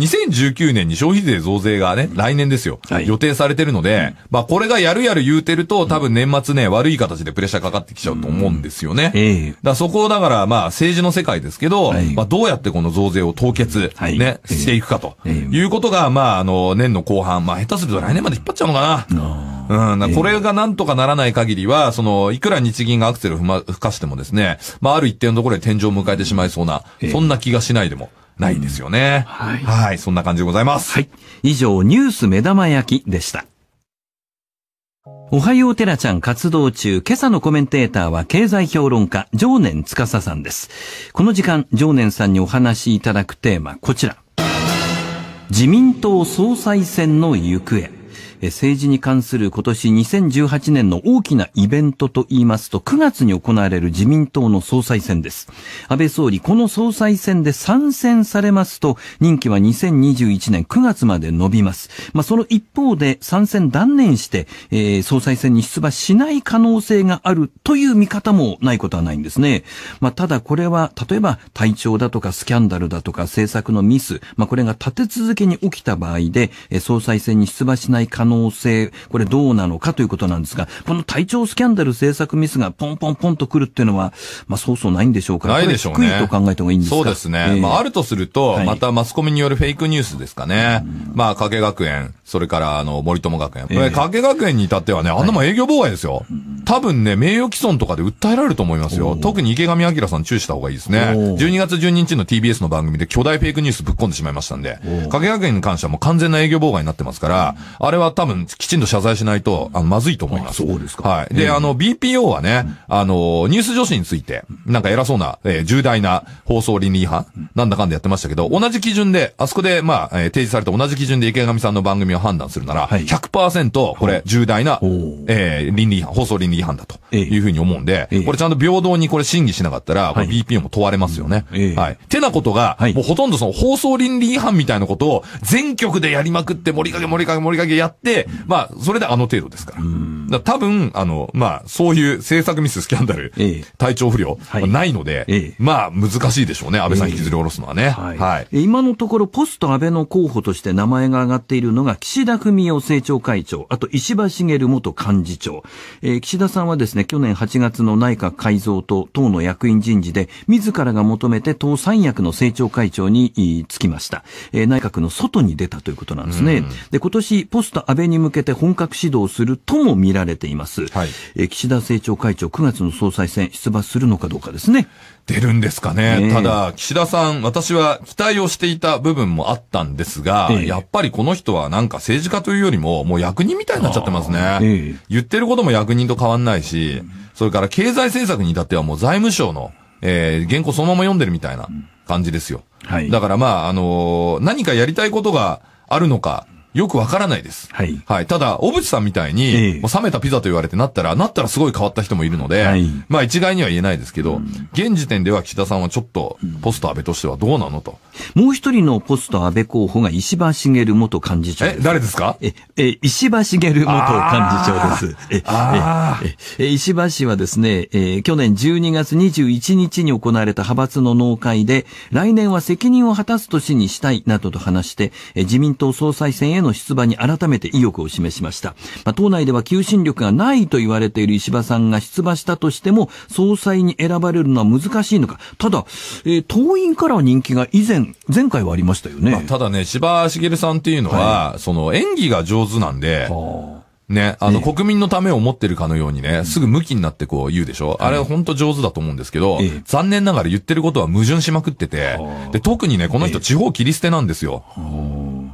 2019年に消費税増税がね、来年ですよ。はい、予定されてるので、うん、まあこれがやるやる言うてると、多分年末ね、悪い形でプレッシャーかかってきちゃうと思うんですよね。うん、えー、だそこをだからまあ政治の世界ですけど、はい、まあどうやってこの増税を凍結、はい、ね、していくかと、いうことが、まああの、年の後半、まあ下手すると来年まで引っ張っちゃうのかな。うん、これがなんとかならない限りは、その、いくら日銀がアクセルをま、吹かしてもですね、まあ、ある一定のところで天井を迎えてしまいそうな、そんな気がしないでもないですよね。はい。はい。そんな感じでございます。はい。以上、ニュース目玉焼きでした。おはようテラちゃん活動中、今朝のコメンテーターは経済評論家、常年司さんです。この時間、常年さんにお話しいただくテーマ、こちら。自民党総裁選の行方。政治に関する今年2018年の大きなイベントと言いますと、9月に行われる自民党の総裁選です。安倍総理、この総裁選で参戦されますと、任期は2021年9月まで伸びます。まあ、その一方で参戦断念して、えー、総裁選に出馬しない可能性があるという見方もないことはないんですね。まあ、ただこれは、例えば体調だとかスキャンダルだとか政策のミス、まあ、これが立て続けに起きた場合で、総裁選に出馬しない可能能性、これどうなのかということなんですが、この体調スキャンダル政策ミスがポンポンポンとくるっていうのは、まあそうそうないんでしょうから。ないでしょうね。低いと考えた方がいいんですかそうですね。えー、まああるとすると、またマスコミによるフェイクニュースですかね。はい、まあ、加計学園、それからあの、森友学園。これ、加計学園に至ってはね、あんなもん営業妨害ですよ。はい多分ね、名誉毀損とかで訴えられると思いますよ。特に池上彰さん注意した方がいいですね。12月12日の TBS の番組で巨大フェイクニュースぶっ込んでしまいましたんで、加計学園に関してはもう完全な営業妨害になってますから、あれは多分きちんと謝罪しないと、あの、まずいと思います。そうですか。はい。で、あの、BPO はね、あの、ニュース女子について、なんか偉そうな、えー、重大な放送倫理違反、なんだかんでやってましたけど、同じ基準で、あそこで、まあ、えー、提示された同じ基準で池上さんの番組を判断するなら、はい、100%これ重大な、えー、倫理違反、放送倫理違反だというふうに思うんで、これちゃんと平等にこれ審議しなかったら、こい、BPO も問われますよね。はい。てなことが、もうほとんどその放送倫理違反みたいなことを全局でやりまくって、盛りかけ盛りかけ盛りかけやって、まあ、それであの程度ですから。から多分、あの、まあ、そういう政策ミス、スキャンダル、体調不良、ないので、まあ、難しいでしょうね。安倍さん引きずり下ろすのはね。はい。今のところ、ポスト安倍の候補として名前が挙がっているのが、岸田文雄政調会長、あと石破茂元幹事長。えー、岸田田さんはですね、去年8月の内閣改造と党の役員人事で、自らが求めて党三役の政調会長につきました。えー、内閣の外に出たということなんですね。で、今年、ポスト安倍に向けて本格指導するとも見られています。はい、えー、岸田政調会長、9月の総裁選出馬するのかどうかですね。出るんですかね。ただ、岸田さん、私は期待をしていた部分もあったんですが、えー、やっぱりこの人はなんか政治家というよりも、もう役人みたいになっちゃってますね。えー、言ってることも役人と変わんないし、それから経済政策に至ってはもう財務省の、えー、原稿そのまま読んでるみたいな感じですよ。はい、だからまあ、あのー、何かやりたいことがあるのか、よくわからないです。はい。はい。ただ、小渕さんみたいに、えもう冷めたピザと言われてなったら、なったらすごい変わった人もいるので、はい、まあ一概には言えないですけど、うん、現時点では岸田さんはちょっと、ポスト安倍としてはどうなのと。もう一人のポスト安倍候補が石破茂元幹事長え、誰ですかえ、え、石破茂元幹事長です。え、え、え、石破氏はですね、えー、去年12月21日に行われた派閥の農会で、来年は責任を果たす年にしたいなどと話して、自民党総裁選へのの出馬に改めて意欲を示しました。まあ、党内では求心力がないと言われている石破さんが出馬したとしても、総裁に選ばれるのは難しいのか。ただ、えー、党員からは人気が以前、前回はありましたよね。まあ、ただね、千葉茂さんっていうのは、はい、その演技が上手なんで、はあね、あの、国民のためを思ってるかのようにね、すぐ向きになってこう言うでしょ、うん、あれは本当上手だと思うんですけど、え、残念ながら言ってることは矛盾しまくってて、で、特にね、この人地方切り捨てなんですよ。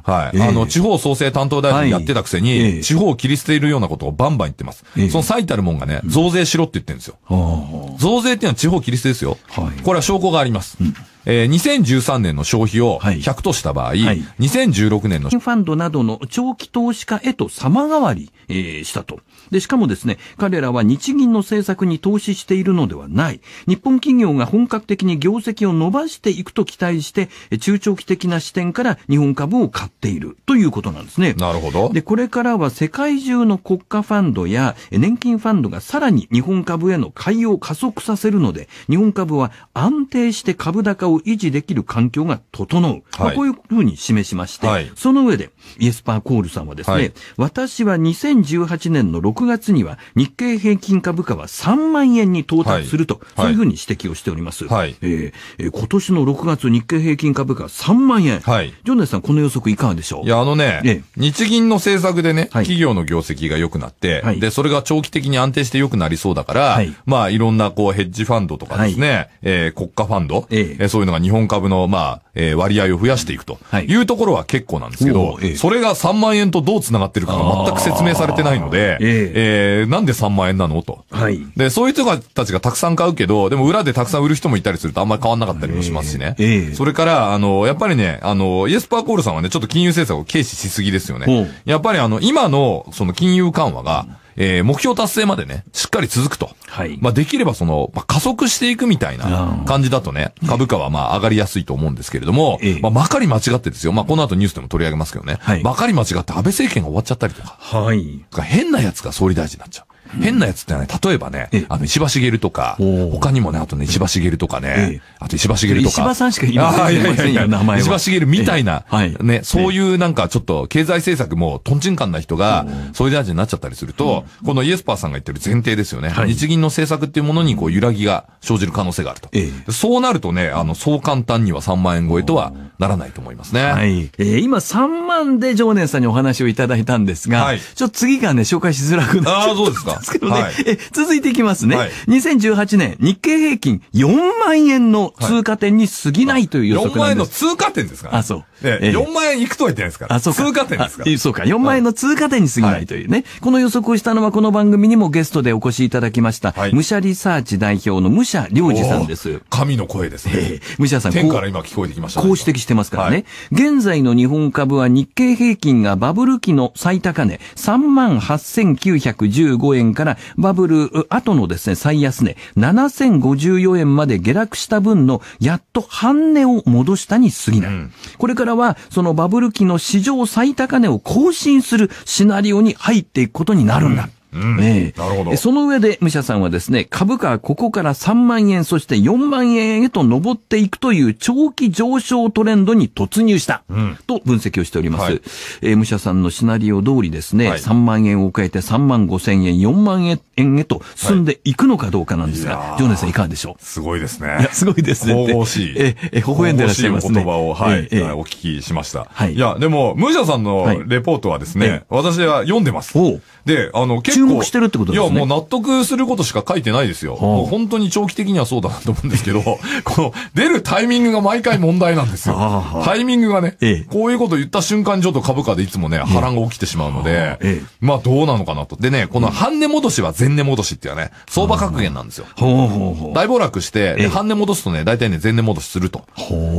はい。えー、あの、地方創生担当大臣やってたくせに、地方を切り捨てるようなことをバンバン言ってます。えー、その最たるもんがね、増税しろって言ってるんですよ。うん、増税っていうのは地方切り捨てですよ。はい、これは証拠があります。うんえー、2013年の消費を100とした場合、はいはい、2016年のファンドなどの長期投資家へと様変わり、えー、したと。で、しかもですね、彼らは日銀の政策に投資しているのではない。日本企業が本格的に業績を伸ばしていくと期待して、中長期的な視点から日本株を買っているということなんですね。なるほど。で、これからは世界中の国家ファンドや年金ファンドがさらに日本株への買いを加速させるので、日本株は安定して株高をを維持できる環境が整う。まあ、こういうふうに示しまして、その上で、イエスパー・コールさんはですね、私は2018年の6月には日経平均株価は3万円に到達すると、そういうふうに指摘をしております。はいえー、今年の6月日経平均株価3万円。はい。ジョンネさん、この予測いかがでしょういや、あのね、ええ、日銀の政策でね、企業の業績が良くなって、はい、で、それが長期的に安定して良くなりそうだから、はい、まあ、いろんなこう、ヘッジファンドとかですね、はい、えー、国家ファンド、ええー、そうそういうのが日本株の、まあ、えー、割合を増やしていくというところは結構なんですけど、それが3万円とどう繋がってるかが全く説明されてないので、えー、なんで3万円なのと。はい。で、そういう人たちがたくさん買うけど、でも裏でたくさん売る人もいたりするとあんまり変わんなかったりもしますしね。それから、あの、やっぱりね、あの、イエスパーコールさんはね、ちょっと金融政策を軽視しすぎですよね。やっぱりあの、今の、その金融緩和が、えー、目標達成までね、しっかり続くと。はい。まあ、できればその、まあ、加速していくみたいな感じだとね、株価はまあ、上がりやすいと思うんですけれども、ええ、まあ、まかり間違ってですよ。まあ、この後ニュースでも取り上げますけどね。はい。まかり間違って安倍政権が終わっちゃったりとか。はい。変な奴が総理大臣になっちゃう。変なやつってね、例えばね、あの、石破茂とか、他にもね、あとね、石破茂とかね、あと石破茂とか。石破さんしかいませんよ、名前石破茂みたいな、ね、そういうなんかちょっと経済政策もとんちんかんな人が、総理大臣になっちゃったりすると、このイエスパーさんが言ってる前提ですよね。日銀の政策っていうものにこう揺らぎが生じる可能性があると。そうなるとね、あの、そう簡単には3万円超えとはならないと思いますね。はい。え今3万で常年さんにお話をいただいたんですが、ちょっと次がね、紹介しづらくなっちゃっああ、そうですか。すけどね。はい、え続いていきますね、はい。2018年、日経平均4万円の通過点に過ぎないという予測なんです。4万円の通過点ですから、ね、あ、そう。え4万円いくとは言ってないですから。あ、そうか。通過点ですから。そうか。4万円の通過点に過ぎないというね、はい。この予測をしたのはこの番組にもゲストでお越しいただきました、はい、武者リサーチ代表の武者良二さんです。神の声ですね。え武者さん、天から今聞こえてきました、ね、こう指摘してますからね、はい、現在の日本株は日経平均がバブル期の最高値3万8915円からバブル後のですね、最安値、7054円まで下落した分の、やっと半値を戻したに過ぎない。うん、これからは、そのバブル期の史上最高値を更新するシナリオに入っていくことになるんだ。うんうん、なるほど。その上で、武者さんはですね、株価はここから3万円、そして4万円へと上っていくという長期上昇トレンドに突入した、うん、と分析をしております。はい、えー、武者さんのシナリオ通りですね、はい、3万円を超えて3万5千円、4万円へと進んでいくのかどうかなんですが、はい、ジョネさんいかがでしょうすごいですね。いや、すごいですね。神々しい。え、え、微笑んでらっしゃいますね。言葉を、はい、ええ、お聞きしました。はい。いや、でも、武者さんのレポートはですね、私は読んでます。で、あの、結構注目してるってことですね。いや、もう納得することしか書いてないですよ。はあ、本当に長期的にはそうだなと思うんですけど、[laughs] この出るタイミングが毎回問題なんですよ。はあはあ、タイミングがね、ええ、こういうこと言った瞬間ちょっと株価でいつもね、波乱が起きてしまうので、え、まあどうなのかなと。でね、この半値戻しは前値戻しっていうね、相場格言なんですよ。大暴落して、半値戻すとね、大体ね、前値戻しすると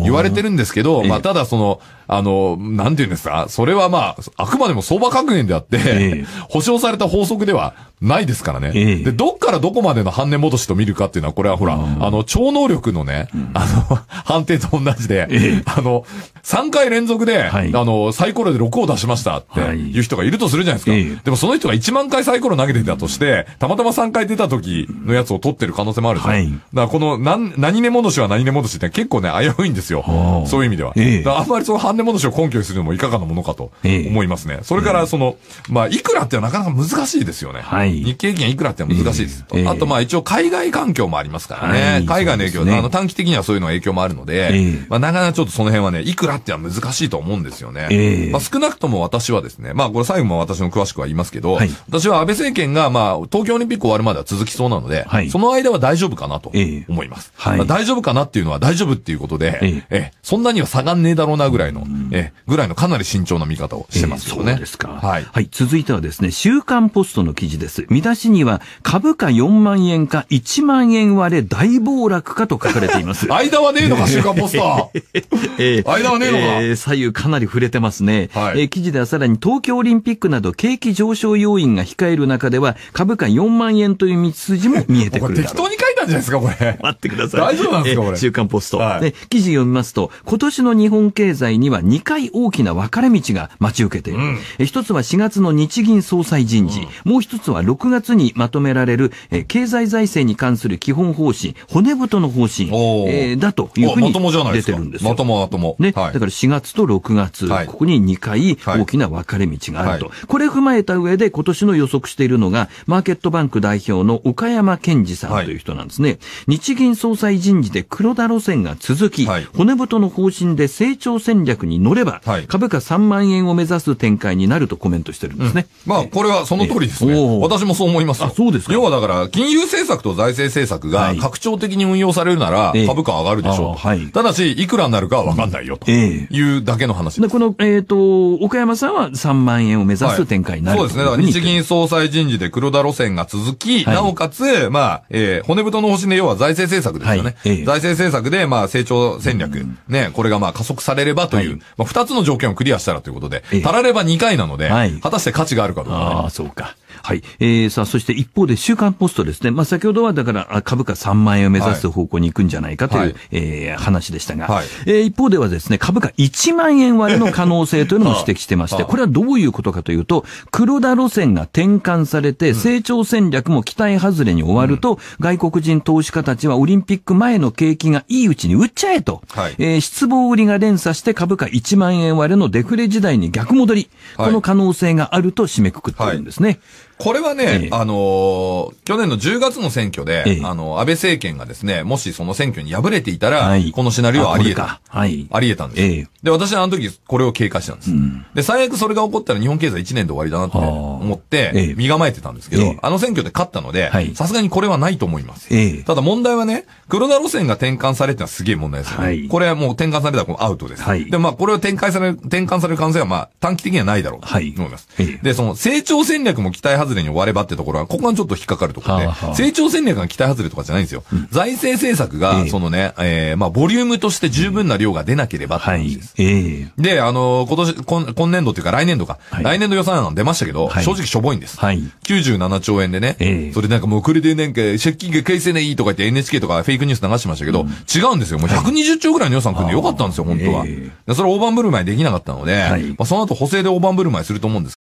言われてるんですけど、まあただその、あの、なんて言うんですかそれはまあ、あくまでも相場確認であって、ええ、[laughs] 保証された法則ではないですからね。えで、どっからどこまでの反値戻しと見るかっていうのは、これはほら、うん、あの、超能力のね、うん、あの、[laughs] 判定と同じで、え、あの、3回連続で、はい、あの、サイコロで6を出しましたっていう人がいるとするじゃないですか。でもその人が1万回サイコロ投げてたとして、たまたま3回出た時のやつを取ってる可能性もあるじゃん。はい、だからこの、何値戻しは何値戻しって結構ね、危ういんですよ。そういう意味では。あんまりその半値戻しを根拠にするのもいかがなものかと思いますね。それから、その、まあ、いくらってなかなか難しいですよね。はい日経平均いくらって難しいですあと、まあ一応海外環境もありますからね。海外の影響、あの短期的にはそういうの影響もあるので、まあなかなかちょっとその辺はね、いくらっては難しいと思うんですよね。まあ少なくとも私はですね、まあこれ最後も私の詳しくは言いますけど、私は安倍政権がまあ東京オリンピック終わるまでは続きそうなので、その間は大丈夫かなと思います。大丈夫かなっていうのは大丈夫っていうことで、えそんなには下がんねえだろうなぐらいの、えぐらいのかなり慎重な見方をしてますよね。そうですか。はい。続いてはですね、週刊ポストの記事です。。見出しには、株価4万円か1万円割れ大暴落かと書かれています。[laughs] 間はねえのか、週刊ポスター。[laughs] え間はねえのか、えー、左右かなり触れてますね。はい、えー、記事ではさらに東京オリンピックなど景気上昇要因が控える中では、株価4万円という道筋も見えてくる適当に書いたんじゃないですか、これ。待ってください。大丈夫なんですか、これ。週刊ポスト、はい、記事読みますと、今年の日本経済には2回大きな分かれ道が待ち受けている。うん、一つは4月の日銀総裁人事、うん、もう一つは6月にまとめられる、えー、経済財政に関する基本方針、骨太の方針、えー、だというふうに出てるんですよ。まともまとも。ね、はい、だから4月と6月、はい、ここに2回大きな分かれ道があると。はい、これ踏まえた上で今年の予測しているのが、マーケットバンク代表の岡山健二さんという人なんですね。日銀総裁人事で黒田路線が続き、骨太の方針で成長戦略に乗れば、株価3万円を目指す展開になるとコメントしてるんですね。うん、まあ、これはその通りですね。えー私もそう思いますよ。そうです要はだから、金融政策と財政政策が拡張的に運用されるなら、株価上がるでしょう、はい。ただし、いくらになるかは分かんないよ、というだけの話です。この、えっ、と、岡山さんは3万円を目指す展開になる、そうですね。だから日銀総裁人事で黒田路線が続き、なおかつ、まあ、えー、骨太の星で要は財政政策ですよね。財政政策で、まあ、成長戦略、ね、これがまあ加速されればという、まあ、2つの条件をクリアしたらということで、足られば2回なので、果たして価値があるかどうか、ああ、そうか。はい。えー、さあ、そして一方で週刊ポストですね。まあ、先ほどはだから株価3万円を目指す方向に行くんじゃないかという、はい、えー、話でしたが、はい、えー、一方ではですね、株価1万円割れの可能性というのも指摘してまして、これはどういうことかというと、黒田路線が転換されて、成長戦略も期待外れに終わると、うん、外国人投資家たちはオリンピック前の景気がいいうちに売っちゃえと、はい、えー、失望売りが連鎖して株価1万円割れのデフレ時代に逆戻り、この可能性があると締めくくってるんですね。はいこれはね、ええ、あの去年の10月の選挙で、え、あの、安倍政権がですね、もしその選挙に敗れていたら、はい、このシナリオはあり得た。はい。あり得たんです、で、私はあの時これを警戒したんです、うん、で、最悪それが起こったら日本経済1年で終わりだなって思って、身構えてたんですけど、あの選挙で勝ったので、さすがにこれはないと思います。ただ問題はね、黒田路線が転換されてのはすげえ問題ですよね、はい、これはもう転換されたらアウトです。はい、で、まあこれを転換される、転換される可能性はまあ短期的にはないだろうと思います。で、その成長戦略も期待外れに終わればってところは、ここがちょっと引っかかるところで、はあはあ、成長戦略が期待外れとかじゃないんですよ。うん、財政政策が、そのね、ええー、まあ、ボリュームとして十分な量が出なければって話です。はい、ええで、あのー、今年今、今年度っていうか来年度か、はい、来年度予算案出ましたけど、はい、正直しょぼいんです。はい、97兆円でね、えー、それなんかもうこれでなんか、借金が返せないとか言って NHK とかフェイクニュース流してましたけど、うん、違うんですよ。もう120兆ぐらいの予算組んでよかったんですよ、本当は。えそれ大盤振る舞いできなかったので、はい、まあ、その後補正で大盤振る舞いすると思うんです。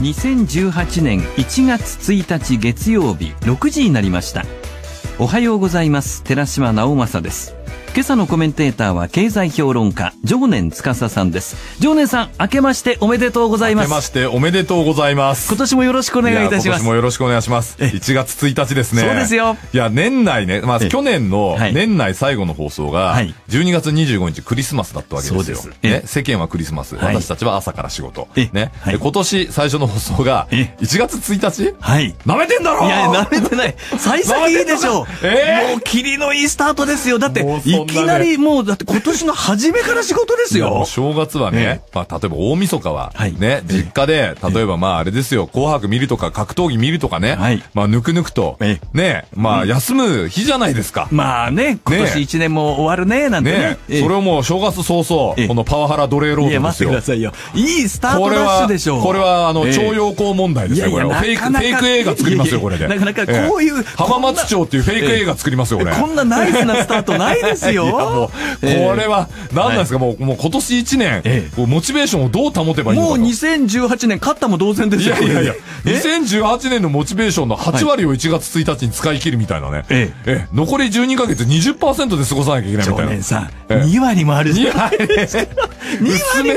2018年1月1日月曜日6時になりましたおはようございます寺島直政です今朝のコメンテーターは経済評論家、常年司さんです。常年さん、明けましておめでとうございます。明けましておめでとうございます。今年もよろしくお願いいたします。今年もよろしくお願いします。1月1日ですね。そうですよ。いや、年内ね、まあ、去年の年内最後の放送が、12月25日クリスマスだったわけですよ。そうです。ね、世間はクリスマス、私たちは朝から仕事。ね、今年最初の放送が、1月1日はい。舐めてんだろいや、舐めてない。最 [laughs] 先いいでしょう。ええもう、霧のいいスタートですよ。だって、いきなりもう、だって今年の初めから仕事ですよ。正月はね、まあ、例えば大晦日は、はね、実家で、例えばまああれですよ、紅白見るとか格闘技見るとかね、まあ、ぬくぬくと、えね、まあ、休む日じゃないですか。まあね、今年1年も終わるね、なんてね。えそれをもう正月早々、このパワハラ奴隷労働ですよ。いや、待ってくださいよ。いいスタートダッシュでしょう。これは、あの、徴用工問題ですよ、これ。フェイク、フェイク映画作りますよ、これで。なかなかこういう。浜松町っていうフェイク映画作りますよ、これ。こんなナイスなスタートないですよ。よ。これは、何なんですか、もう、もう今年1年、ええ、モチベーションをどう保てばいいのかもう2018年、勝ったも同然ですよ。いやいやいや、2018年のモチベーションの8割を1月1日に使い切るみたいなね。ええ、残り12ヶ月20%で過ごさなきゃいけないみたいな。さん、ええ、2割もあるじゃん。2割。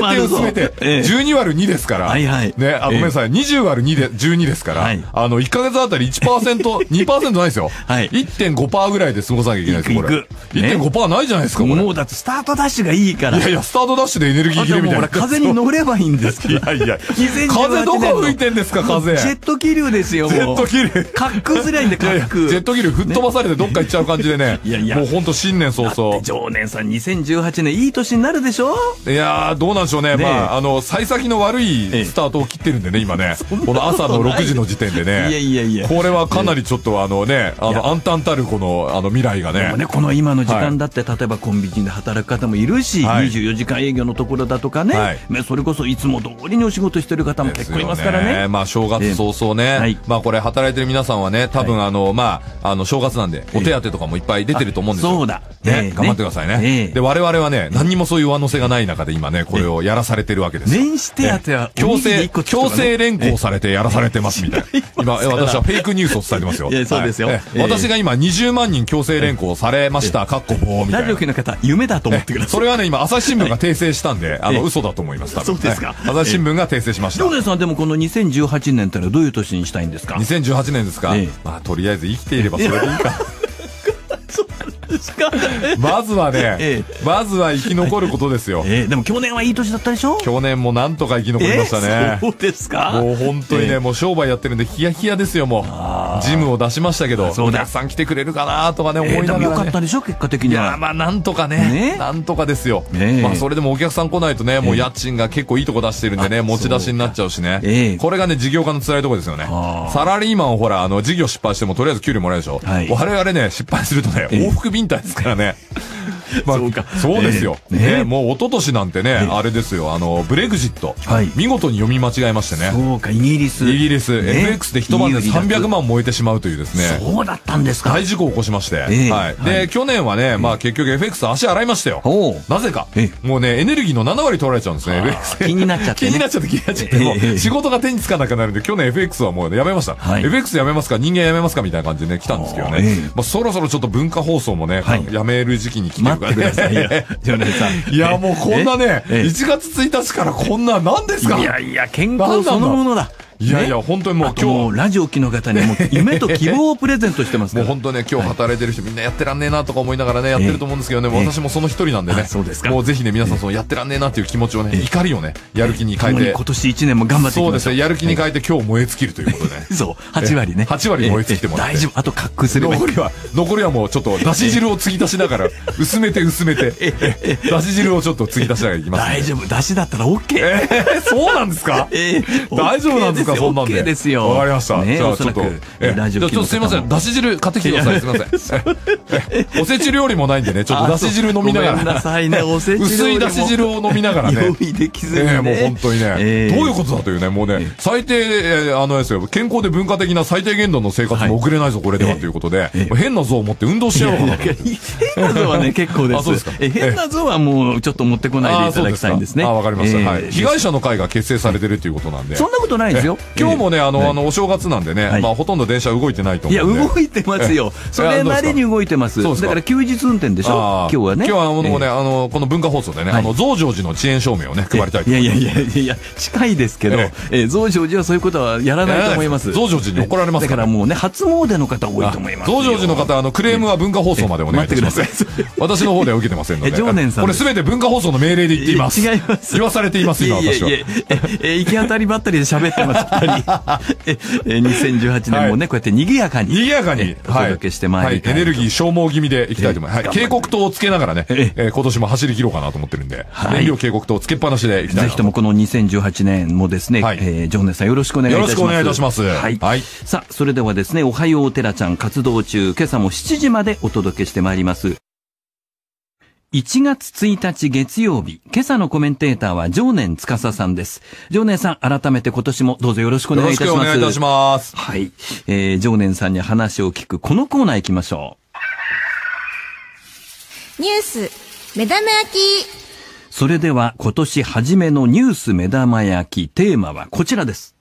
2割薄めて、薄めて、12割2ですから。はいはい。ね、あ、ごめんなさい、20割2で、12ですから、はい、あの、1ヶ月あたり1%、2%ないですよ。[laughs] はい。1.5%ぐらいで過ごさなきゃいけないです、これ。いくいく1.5%。パーないじゃないですか、もうだってスタートダッシュがいいから。いやいや、スタートダッシュでエネルギー切れみたいな。[laughs] 風に乗ればいいんですけど。いやいや。風どこ吹いてんですか、風。[laughs] ジェット気流ですよ、もう。ジェット気流。滑空すりゃいいんで、かっこ。ジェット気流吹っ飛ばされてどっか行っちゃう感じでね。いやいや。もうほんと新年早々。常年さん、2018年いい年になるでしょいやー、どうなんでしょうね。まあ、あの、幸先の悪いスタートを切ってるんでね、今ね。この朝の6時の時点でね。いやいやいや。これはかなりちょっとあのね、あの、暗淡たるこの、あの未来がね。この今の時間だって例えばコンビニで働く方もいるし、はい、24時間営業のところだとかね、はい、それこそいつも通りにお仕事してる方も結構いますからね。ねまあ正月早々ね、えーはい、まあこれ働いてる皆さんはね、多分あの、まあ、あの正月なんで、お手当とかもいっぱい出てると思うんですよ。えー、そうだ。ね、えー、頑張ってくださいね。えー、で、我々はね、何にもそういう上乗せがない中で今ね、これをやらされてるわけですよ。年始手当は、ね、強制、強制連行されてやらされてますみたいな。[laughs] 今、私はフェイクニュースを伝えてますよ。そうですよ。私が今20万人強制連行されました、かっこ報みたいな。ラジオ局の方、夢だと思ってください。それはね、今、朝日新聞が訂正したんで、あの、嘘だと思います、そうですか。朝日新聞が訂正しました。どうですでもこの2018年ってのはどういう年にしたいんですか ?2018 年ですか。まあ、とりあえず生きていればそれでいいか。まずはね、ええ、まずは生き残ることですよ、ええ、でも去年はいい年だったでしょ去年もなんとか生き残りましたね、そうですかもう本当にね、もう商売やってるんでヒヤヒヤですよもうジムを出しましたけどお客さん来てくれるかなとかね思いながら、ね、よかったでしょ結果的にはまあなんとかねなんとかですよ、まあそれでもお客さん来ないとねもう家賃が結構いいとこ出してるんでね持ち出しになっちゃうしね、これがね事業家の辛いとこですよねサラリーマンほらあの事業失敗してもとりあえず給料もらえるでしょ、はい、我々ね失敗するとね往復便ですからね [laughs] まあ、そうか。そうですよ。えー、ね、ね、もう一昨年なんてね、あれですよ、あの、ブレグジット、はい。見事に読み間違えましてね。そうか、イギリス。イギリス、ね、FX で一晩で300万燃えてしまうというですね。そうだったんですか。大事故を起こしまして。えー、はい。で、はい、去年はね、まあ結局 FX 足洗いましたよ。なぜか。もうね、エネルギーの7割取られちゃうんですね、気になっちゃって。気になっちゃって、気になっちゃって。もう、仕事が手につかなくなるんで、去年 FX はもうやめました。はい。FX やめますか、人間やめますかみたいな感じでね、来たんですけどね。まあそろそろちょっと文化放送もね、やめる時期に来てくださいよ、常連さん。いや、もうこんなね、1月1日からこんな、何ですかいやいや、健康そのものだ。いやいや、本当にもう今日。ラジオ機の方にも夢と希望をプレゼントしてますもう本当ね、今日働いてる人みんなやってらんねえなとか思いながらね、やってると思うんですけどね、私もその一人なんでね。そうですか。もうぜひね、皆さんそのやってらんねえなっていう気持ちをね、怒りをね、やる気に変えて。今年一年も頑張ってそうですね、やる気に変えて今日燃え尽きるということで。そう、8割ね。8割燃え尽きてもらって。大丈夫、あと滑空すれば残りは、残りはもうちょっと、だし汁を継ぎ足しながら、薄めて薄めて、だし汁をちょっと継ぎ足しながらいきます。大丈夫、だしだったらオッケーそうなんですか大丈夫なんですかか本番で。ですよ。わかりました。ね、じゃあちょっと、えラジオちょっすいません。だし汁買ってきてください。[laughs] すいません。おせち料理もないんでね、ちょっとだし汁飲みながら。なさいね、[laughs] おせち薄いだし汁を飲みながらね。[laughs] できずに、ね。えもう本当にね、どういうことだというね、もうね、最低、えあのですよ、健康で文化的な最低限度の生活も送れないぞ、これではということで、変な像を持って運動しようかなと。変な像はね、結構です。あ、そうですか。変な像はもうちょっと持ってこないでいただきたいんですね。あ、わかりました。はい。被害者の会が結成されてるということなんで。そんなことないですよ。今日もねあの、あのお正月なんでね、まあほとんど電車動いてないと思ういや動いてますよそれなりに動いてますだから休日運転でしょ今日はね今日はあのね、あのこの文化放送でね、あの増上寺の遅延証明をね配りたいいやいやいやいや近いですけど、え増上寺はそういうことはやらないと思います増上寺に怒られますだからもうね初詣の方多いと思います増上寺の方あのクレームは文化放送までお願いします私の方では受けてませんので常年さんこれすべて文化放送の命令で言っています違います言わされています今私は行き当たりばったりで喋ってます2018年もね、こうやって賑やかに。賑やかに。お届けしてまいりたい、はい。エネルギー消耗気味でいきたいと思います。はい。警告灯をつけながらね、え今年も走り切ろうかなと思ってるんで、燃料警告灯をつけっぱなしでいきたいぜひともこの2018年もですね、え、ジえ情熱さんよろしくお願いします。よろしくお願いいたします。はい。さあ、それではですね、おはようお寺ちゃん活動中、今朝も7時までお届けしてまいります。1月1日月曜日、今朝のコメンテーターは常年司さんです。常年さん、改めて今年もどうぞよろしくお願いいたします。よろしくお願いいたします。はい。えー、常年さんに話を聞くこのコーナー行きましょう。ニュース、目玉焼き。それでは今年初めのニュース目玉焼き、テーマはこちらです。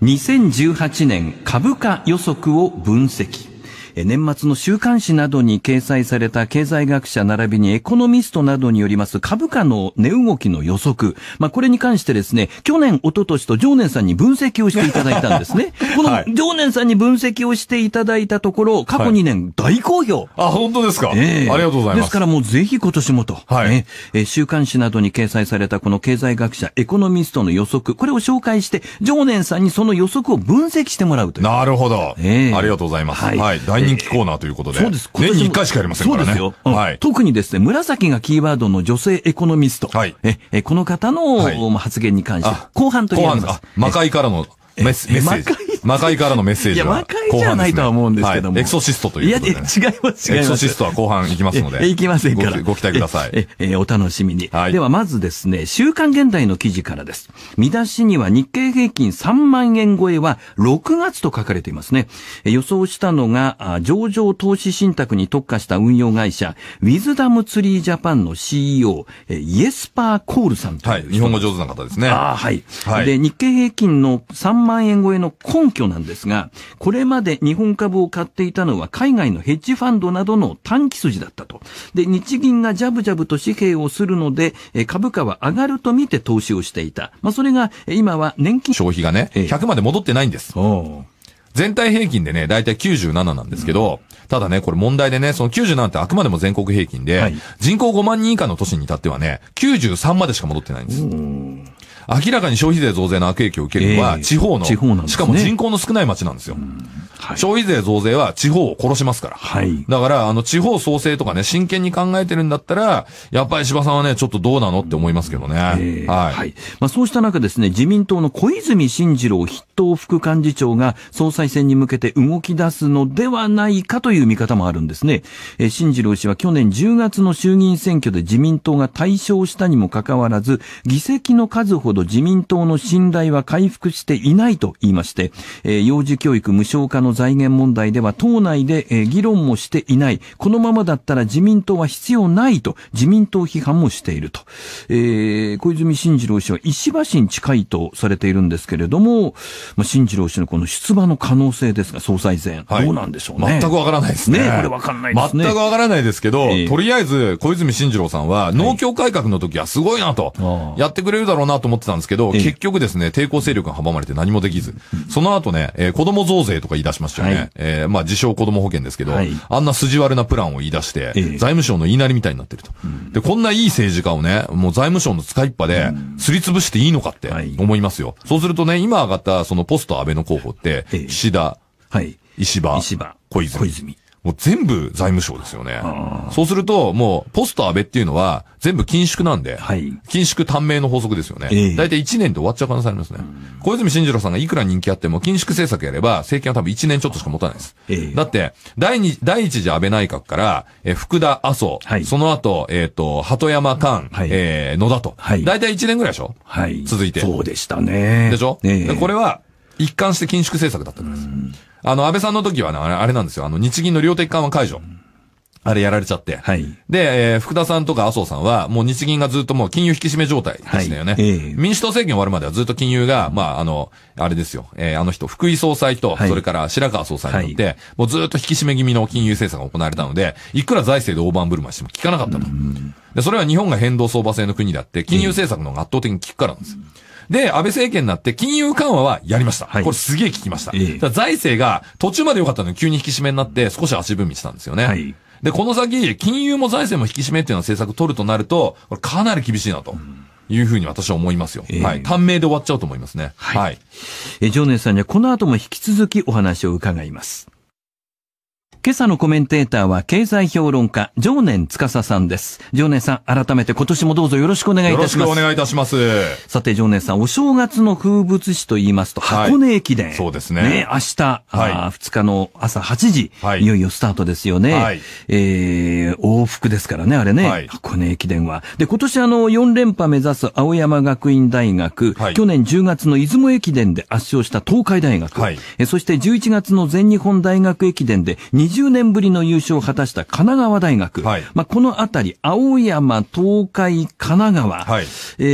2018年株価予測を分析。年末の週刊誌などに掲載された経済学者並びにエコノミストなどによります株価の値動きの予測。まあ、これに関してですね、去年、一昨年と常年さんに分析をしていただいたんですね。この常年さんに分析をしていただいたところ、過去2年大好評。はい、あ、本当ですか、えー、ありがとうございます。ですからもうぜひ今年もと。はい。えー、週刊誌などに掲載されたこの経済学者、エコノミストの予測、これを紹介して、常年さんにその予測を分析してもらうという。なるほど。えー、ありがとうございます。はい、はい人気コーナーということで。そうです。年に1回しかありませんからね。そうですよ。はい。特にですね、紫がキーワードの女性エコノミスト。はい。え、この方の発言に関して、後半というげます。後半、魔界からのメッセージ。魔界魔界からのメッセージは。いや、魔界じゃないとは思うんですけども。はい、エクソシストということで、ね、いや、違います、違います。エクソシストは後半行きますので。い [laughs] きませんからご。ご期待ください。え、え、お楽しみに。はい、では、まずですね、週刊現代の記事からです。見出しには日経平均3万円超えは6月と書かれていますね。予想したのが、上場投資信託に特化した運用会社、ウィズダムツリージャパンの CEO、イエスパー・コールさんという。はい、日本語上手な方ですね。ああ、はい。はい、で、日経平均の3万円超えの今挙なんですが、これまで日本株を買っていたのは海外のヘッジファンドなどの短期筋だったと。で、日銀がジャブジャブと紙幣をするので、株価は上がると見て投資をしていた。まあ、それが、今は年金。消費がね、100まで戻ってないんです。ええ全体平均でね、だいたい97なんですけど、うん、ただね、これ問題でね、その97ってあくまでも全国平均で、はい、人口5万人以下の都市に至ってはね、93までしか戻ってないんです。明らかに消費税増税の悪影響を受けるのは、地方の、えー、地方ね、しかも人口の少ない町なんですよ。はい、消費税増税は地方を殺しますから。はい、だから、あの、地方創生とかね、真剣に考えてるんだったら、やっぱり柴さんはね、ちょっとどうなのって思いますけどね。えー、はい。はい。まあ、そうした中ですね、自民党の小泉進次郎筆頭副幹事長が総裁選に向けて動き出すのではないかという見方もあるんですね。えー、進次郎氏は去年10月の衆議院選挙で自民党が大勝したにもかかわらず、議席の数ほどほど自民党の信頼は回復していないと言いまして、えー、幼児教育無償化の財源問題では党内で、えー、議論もしていない。このままだったら自民党は必要ないと自民党批判もしていると。えー、小泉進次郎氏は石破氏に近いとされているんですけれども、まあ、進次郎氏のこの出馬の可能性ですが、総裁選、はい、どうなんでしょうね。全くわからないですね。ねこれわかんないですね。全くわからないですけど、えー、とりあえず小泉進次郎さんは農協改革の時はすごいなと、はい、やってくれるだろうなと思ってってたんですけど、結局ですね、抵抗勢力が阻まれて何もできず、その後ね、えー、子供増税とか言い出しましたよね。はい、えー、まあ、自称子供保険ですけど、はい、あんな筋悪なプランを言い出して、財務省の言いなりみたいになってると。で、こんないい政治家をね、もう財務省の使いっぱで、すりつぶしていいのかって思いますよ。はい、そうするとね、今上がったそのポスト安倍の候補って、岸田、はい、石破、石破小泉。小泉もう全部財務省ですよね。そうすると、もう、ポスト安倍っていうのは、全部緊縮なんで、はい、緊縮短命の法則ですよね。えー、大体1年で終わっちゃう可能性ありますね。小泉進次郎さんがいくら人気あっても、緊縮政策やれば、政権は多分1年ちょっとしか持たないです。えー、だって、第二、第一次安倍内閣から、えー、福田、麻生、はい、その後、えっ、ー、と、鳩山菅、はい、えー、野田と、はい、大体1年ぐらいでしょはい。続いて。そうでしたね。でしょ、これは、一貫して緊縮政策だったんです。あの、安倍さんの時はね、あれなんですよ。あの、日銀の量的緩和解除。あれやられちゃって。はい。で、えー、福田さんとか麻生さんは、もう日銀がずっともう金融引き締め状態でしたよね。はい、えー、民主党政権終わるまではずっと金融が、まあ、あの、あれですよ。えー、あの人、福井総裁と、はい、それから白川総裁によって、はい、もうずっと引き締め気味の金融政策が行われたので、いくら財政で大盤振る舞いしても効かなかったと。で、それは日本が変動相場制の国だって、金融政策の方が圧倒的に効くからなんです。うんで、安倍政権になって金融緩和はやりました。はい、これすげえ聞きました。えだ財政が途中まで良かったのに急に引き締めになって少し足踏みしたんですよね。はい、で、この先、金融も財政も引き締めっていうのは政策取るとなると、これかなり厳しいなと。うんいうふうに私は思いますよ。えー、短命で終わっちゃうと思いますね。はい。はい、え常年さんにはこの後も引き続きお話を伺います。今朝のコメンテーターは経済評論家、常年司さんです。常年さん、改めて今年もどうぞよろしくお願いいたします。よろしくお願いいたします。さて、常年さん、お正月の風物詩と言いますと、箱根駅伝、はい、そうですね。ね、明日、はい、2日の朝8時、はい、いよいよスタートですよね。はい、えー、往復ですからね、あれね、はい、箱根駅伝は。で、今年あの、4連覇目指す青山学院大学、はい、去年10月の出雲駅伝で圧勝した東海大学、はい、えそして11月の全日本大学駅伝で20年ぶりの優勝を果たした神奈川大学。はい、まあ、このあたり、青山、東海、神奈川。はい、え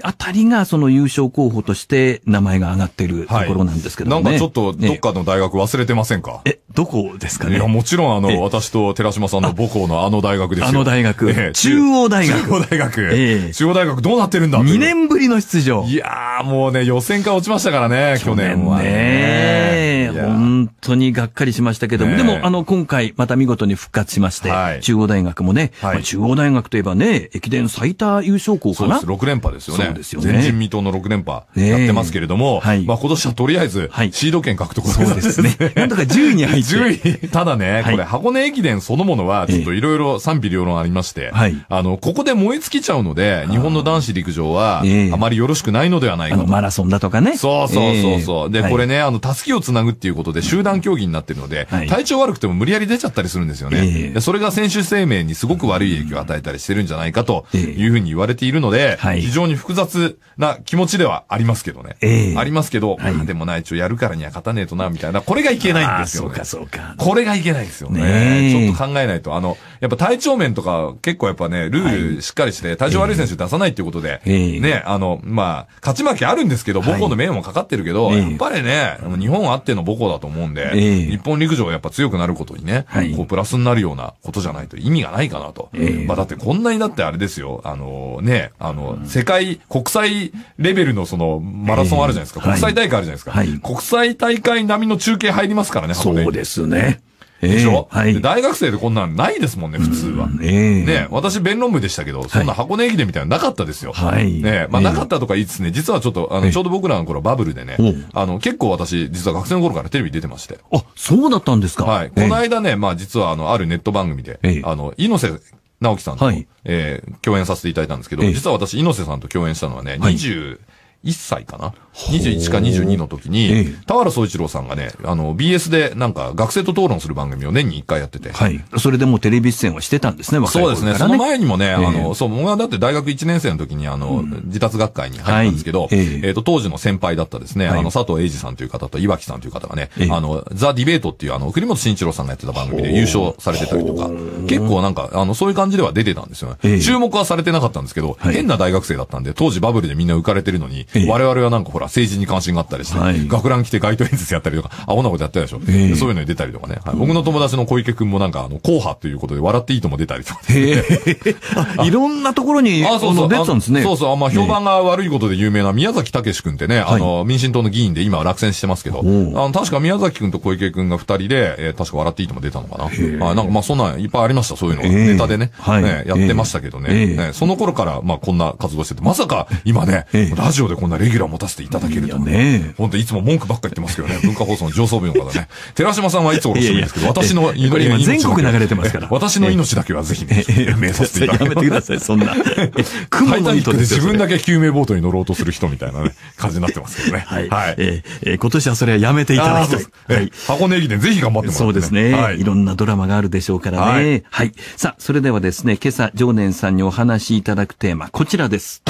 ー、あたりがその優勝候補として名前が上がっているところなんですけどね、はい。なんかちょっと、どっかの大学忘れてませんか、えー、え、どこですかねいや、もちろんあの、私と寺島さんの母校のあの大学ですよ。あの大学。えー、中央大学。中央大学。えー、中央大学どうなってるんだ ?2 年ぶりの出場。いやー、もうね、予選から落ちましたからね、去年は、ね。去年ね。本当にがっかりしましたけども、でも、あの、今回また見事に復活しまして、はい、中央大学もね、はいまあ、中央大学といえばね、駅伝最多優勝校かな。そうです、6連覇ですよね。そうですよね。前人未到の6連覇やってますけれども、はい、まあ今年はとりあえず、シード権獲得そうですね。なんとか10位に入って。10位。ただね、これ箱根駅伝そのものは、ちょっといろいろ賛否両論ありまして、あの、ここで燃え尽きちゃうので、日本の男子陸上は、あまりよろしくないのではないかと。マラソンだとかね。そうそうそうそう。で、これね、あの、たすきをつなぐっていうことで集団競技になってるので、体調悪くても無理やり出ちゃったりするんですよね。えー、それが選手生命にすごく悪い影響を与えたりしてるんじゃないかというふうに言われているので、はい、非常に複雑な気持ちではありますけどね。えー、ありますけど、はい、でもな、一応やるからには勝たねえとな、みたいな。これがいけないんですよ、ね。そうか、そうか。これがいけないですよね。ちょっと考えないと。あの、やっぱ体調面とか結構やっぱね、ルールしっかりして、体調悪い選手出さないっていうことで、えー、ね、あの、まあ、勝ち負けあるんですけど、母校の面もかかってるけど、はい、やっぱりね、日本あっての母校だと思うんで、日本陸上はやっぱ強くなることことにね、はい、こうプラスになるようなことじゃないと意味がないかなと。えー、まあだってこんなにだってあれですよ、あのー、ね、あの、世界、国際レベルのそのマラソンあるじゃないですか、えー、国際大会あるじゃないですか、はい、国際大会並みの中継入りますからね、そうですね。でしょ、えー、はい、大学生でこんなんないですもんね、普通は。えー、ね私、弁論部でしたけど、そんな箱根駅伝みたいなのなかったですよ。はい。ねまあ、なかったとか言いつつね、実はちょっと、あの、ちょうど僕らの頃バブルでね、あの、結構私、実は学生の頃からテレビ出てまして。あ、そうだったんですかはい。この間ね、まあ、実は、あの、あるネット番組で、あの、猪瀬直樹さんと、はい、えー、共演させていただいたんですけど、実は私、猪瀬さんと共演したのはね、はい、20、21歳かな ?21 か22の時に、田原総一郎さんがね、あの、BS でなんか学生と討論する番組を年に1回やってて。はい。それでもうテレビ出演をしてたんですね、若い頃、ね、そうですね。その前にもね、あの、そう、僕はだって大学1年生の時に、あの、自達学会に入ったんですけど、えっと、当時の先輩だったですね、あの、佐藤英二さんという方と岩木さんという方がね、あの、ザ・ディベートっていう、あの、栗本慎一郎さんがやってた番組で優勝されてたりとか、結構なんか、あの、そういう感じでは出てたんですよね。注目はされてなかったんですけど、変な大学生だったんで、当時バブルでみんな浮かれてるのに、我々はなんかほら、政治に関心があったりして、学ラン来て街頭演説やったりとか、こんなことやったでしょ。そういうのに出たりとかね。はい、僕の友達の小池くんもなんか、あの、硬派ということで、笑っていいとも出たりとか。いろんなところに、あ、そうそう、出てたんですね。そうそう、あまあ、評判が悪いことで有名な宮崎武くんってね、あの、民進党の議員で今落選してますけど、あの、確か宮崎くんと小池くんが二人で、えー、確か笑っていいとも出たのかな。あ、なんかまあ、そんないっぱいありました、そういうのが。ネタでね。はい。やってましたけどね。その頃から、まあ、こんな活動してて、まさか、今ね、ラジオでこんなレギュラー持たせていただけるとね。本当いつも文句ばっか言ってますけどね。文化放送の上層部の方ね。寺島さんはいつおろしてもいいですけど、私の命全国流れてますから。私の命だけはぜひね、命させていただきやめてください、そんな。[laughs] 雲の糸で自分だけ救命ボートに乗ろうとする人みたいなね、感じになってますけどね。はい。え今年はそれはやめていただきたい。箱根駅伝ぜひ頑張ってもらそうですね。はい。いろんなドラマがあるでしょうからね。はい。さあ、それではですね、今朝、常年さんにお話しいただくテーマ、こちらです。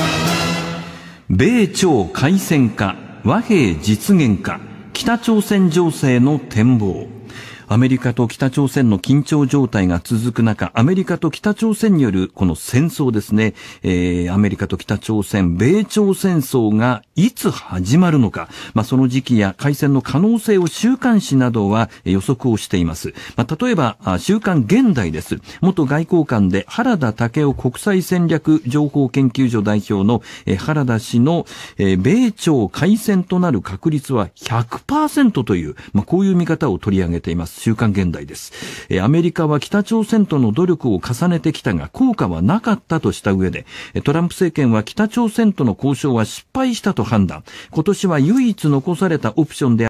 米朝開戦か、和平実現か、北朝鮮情勢の展望。アメリカと北朝鮮の緊張状態が続く中、アメリカと北朝鮮によるこの戦争ですね、えー、アメリカと北朝鮮、米朝戦争がいつ始まるのか、まあ、その時期や開戦の可能性を週刊誌などは予測をしています。まあ、例えば、週刊現代です。元外交官で原田武雄国際戦略情報研究所代表の原田氏の、えー、米朝開戦となる確率は100%という、まあ、こういう見方を取り上げています。週刊現代です。えアメリカは北朝鮮との努力を重ねてきたが、効果はなかったとした上で、トランプ政権は北朝鮮との交渉は失敗したと判断。今年は唯一残されたオプションで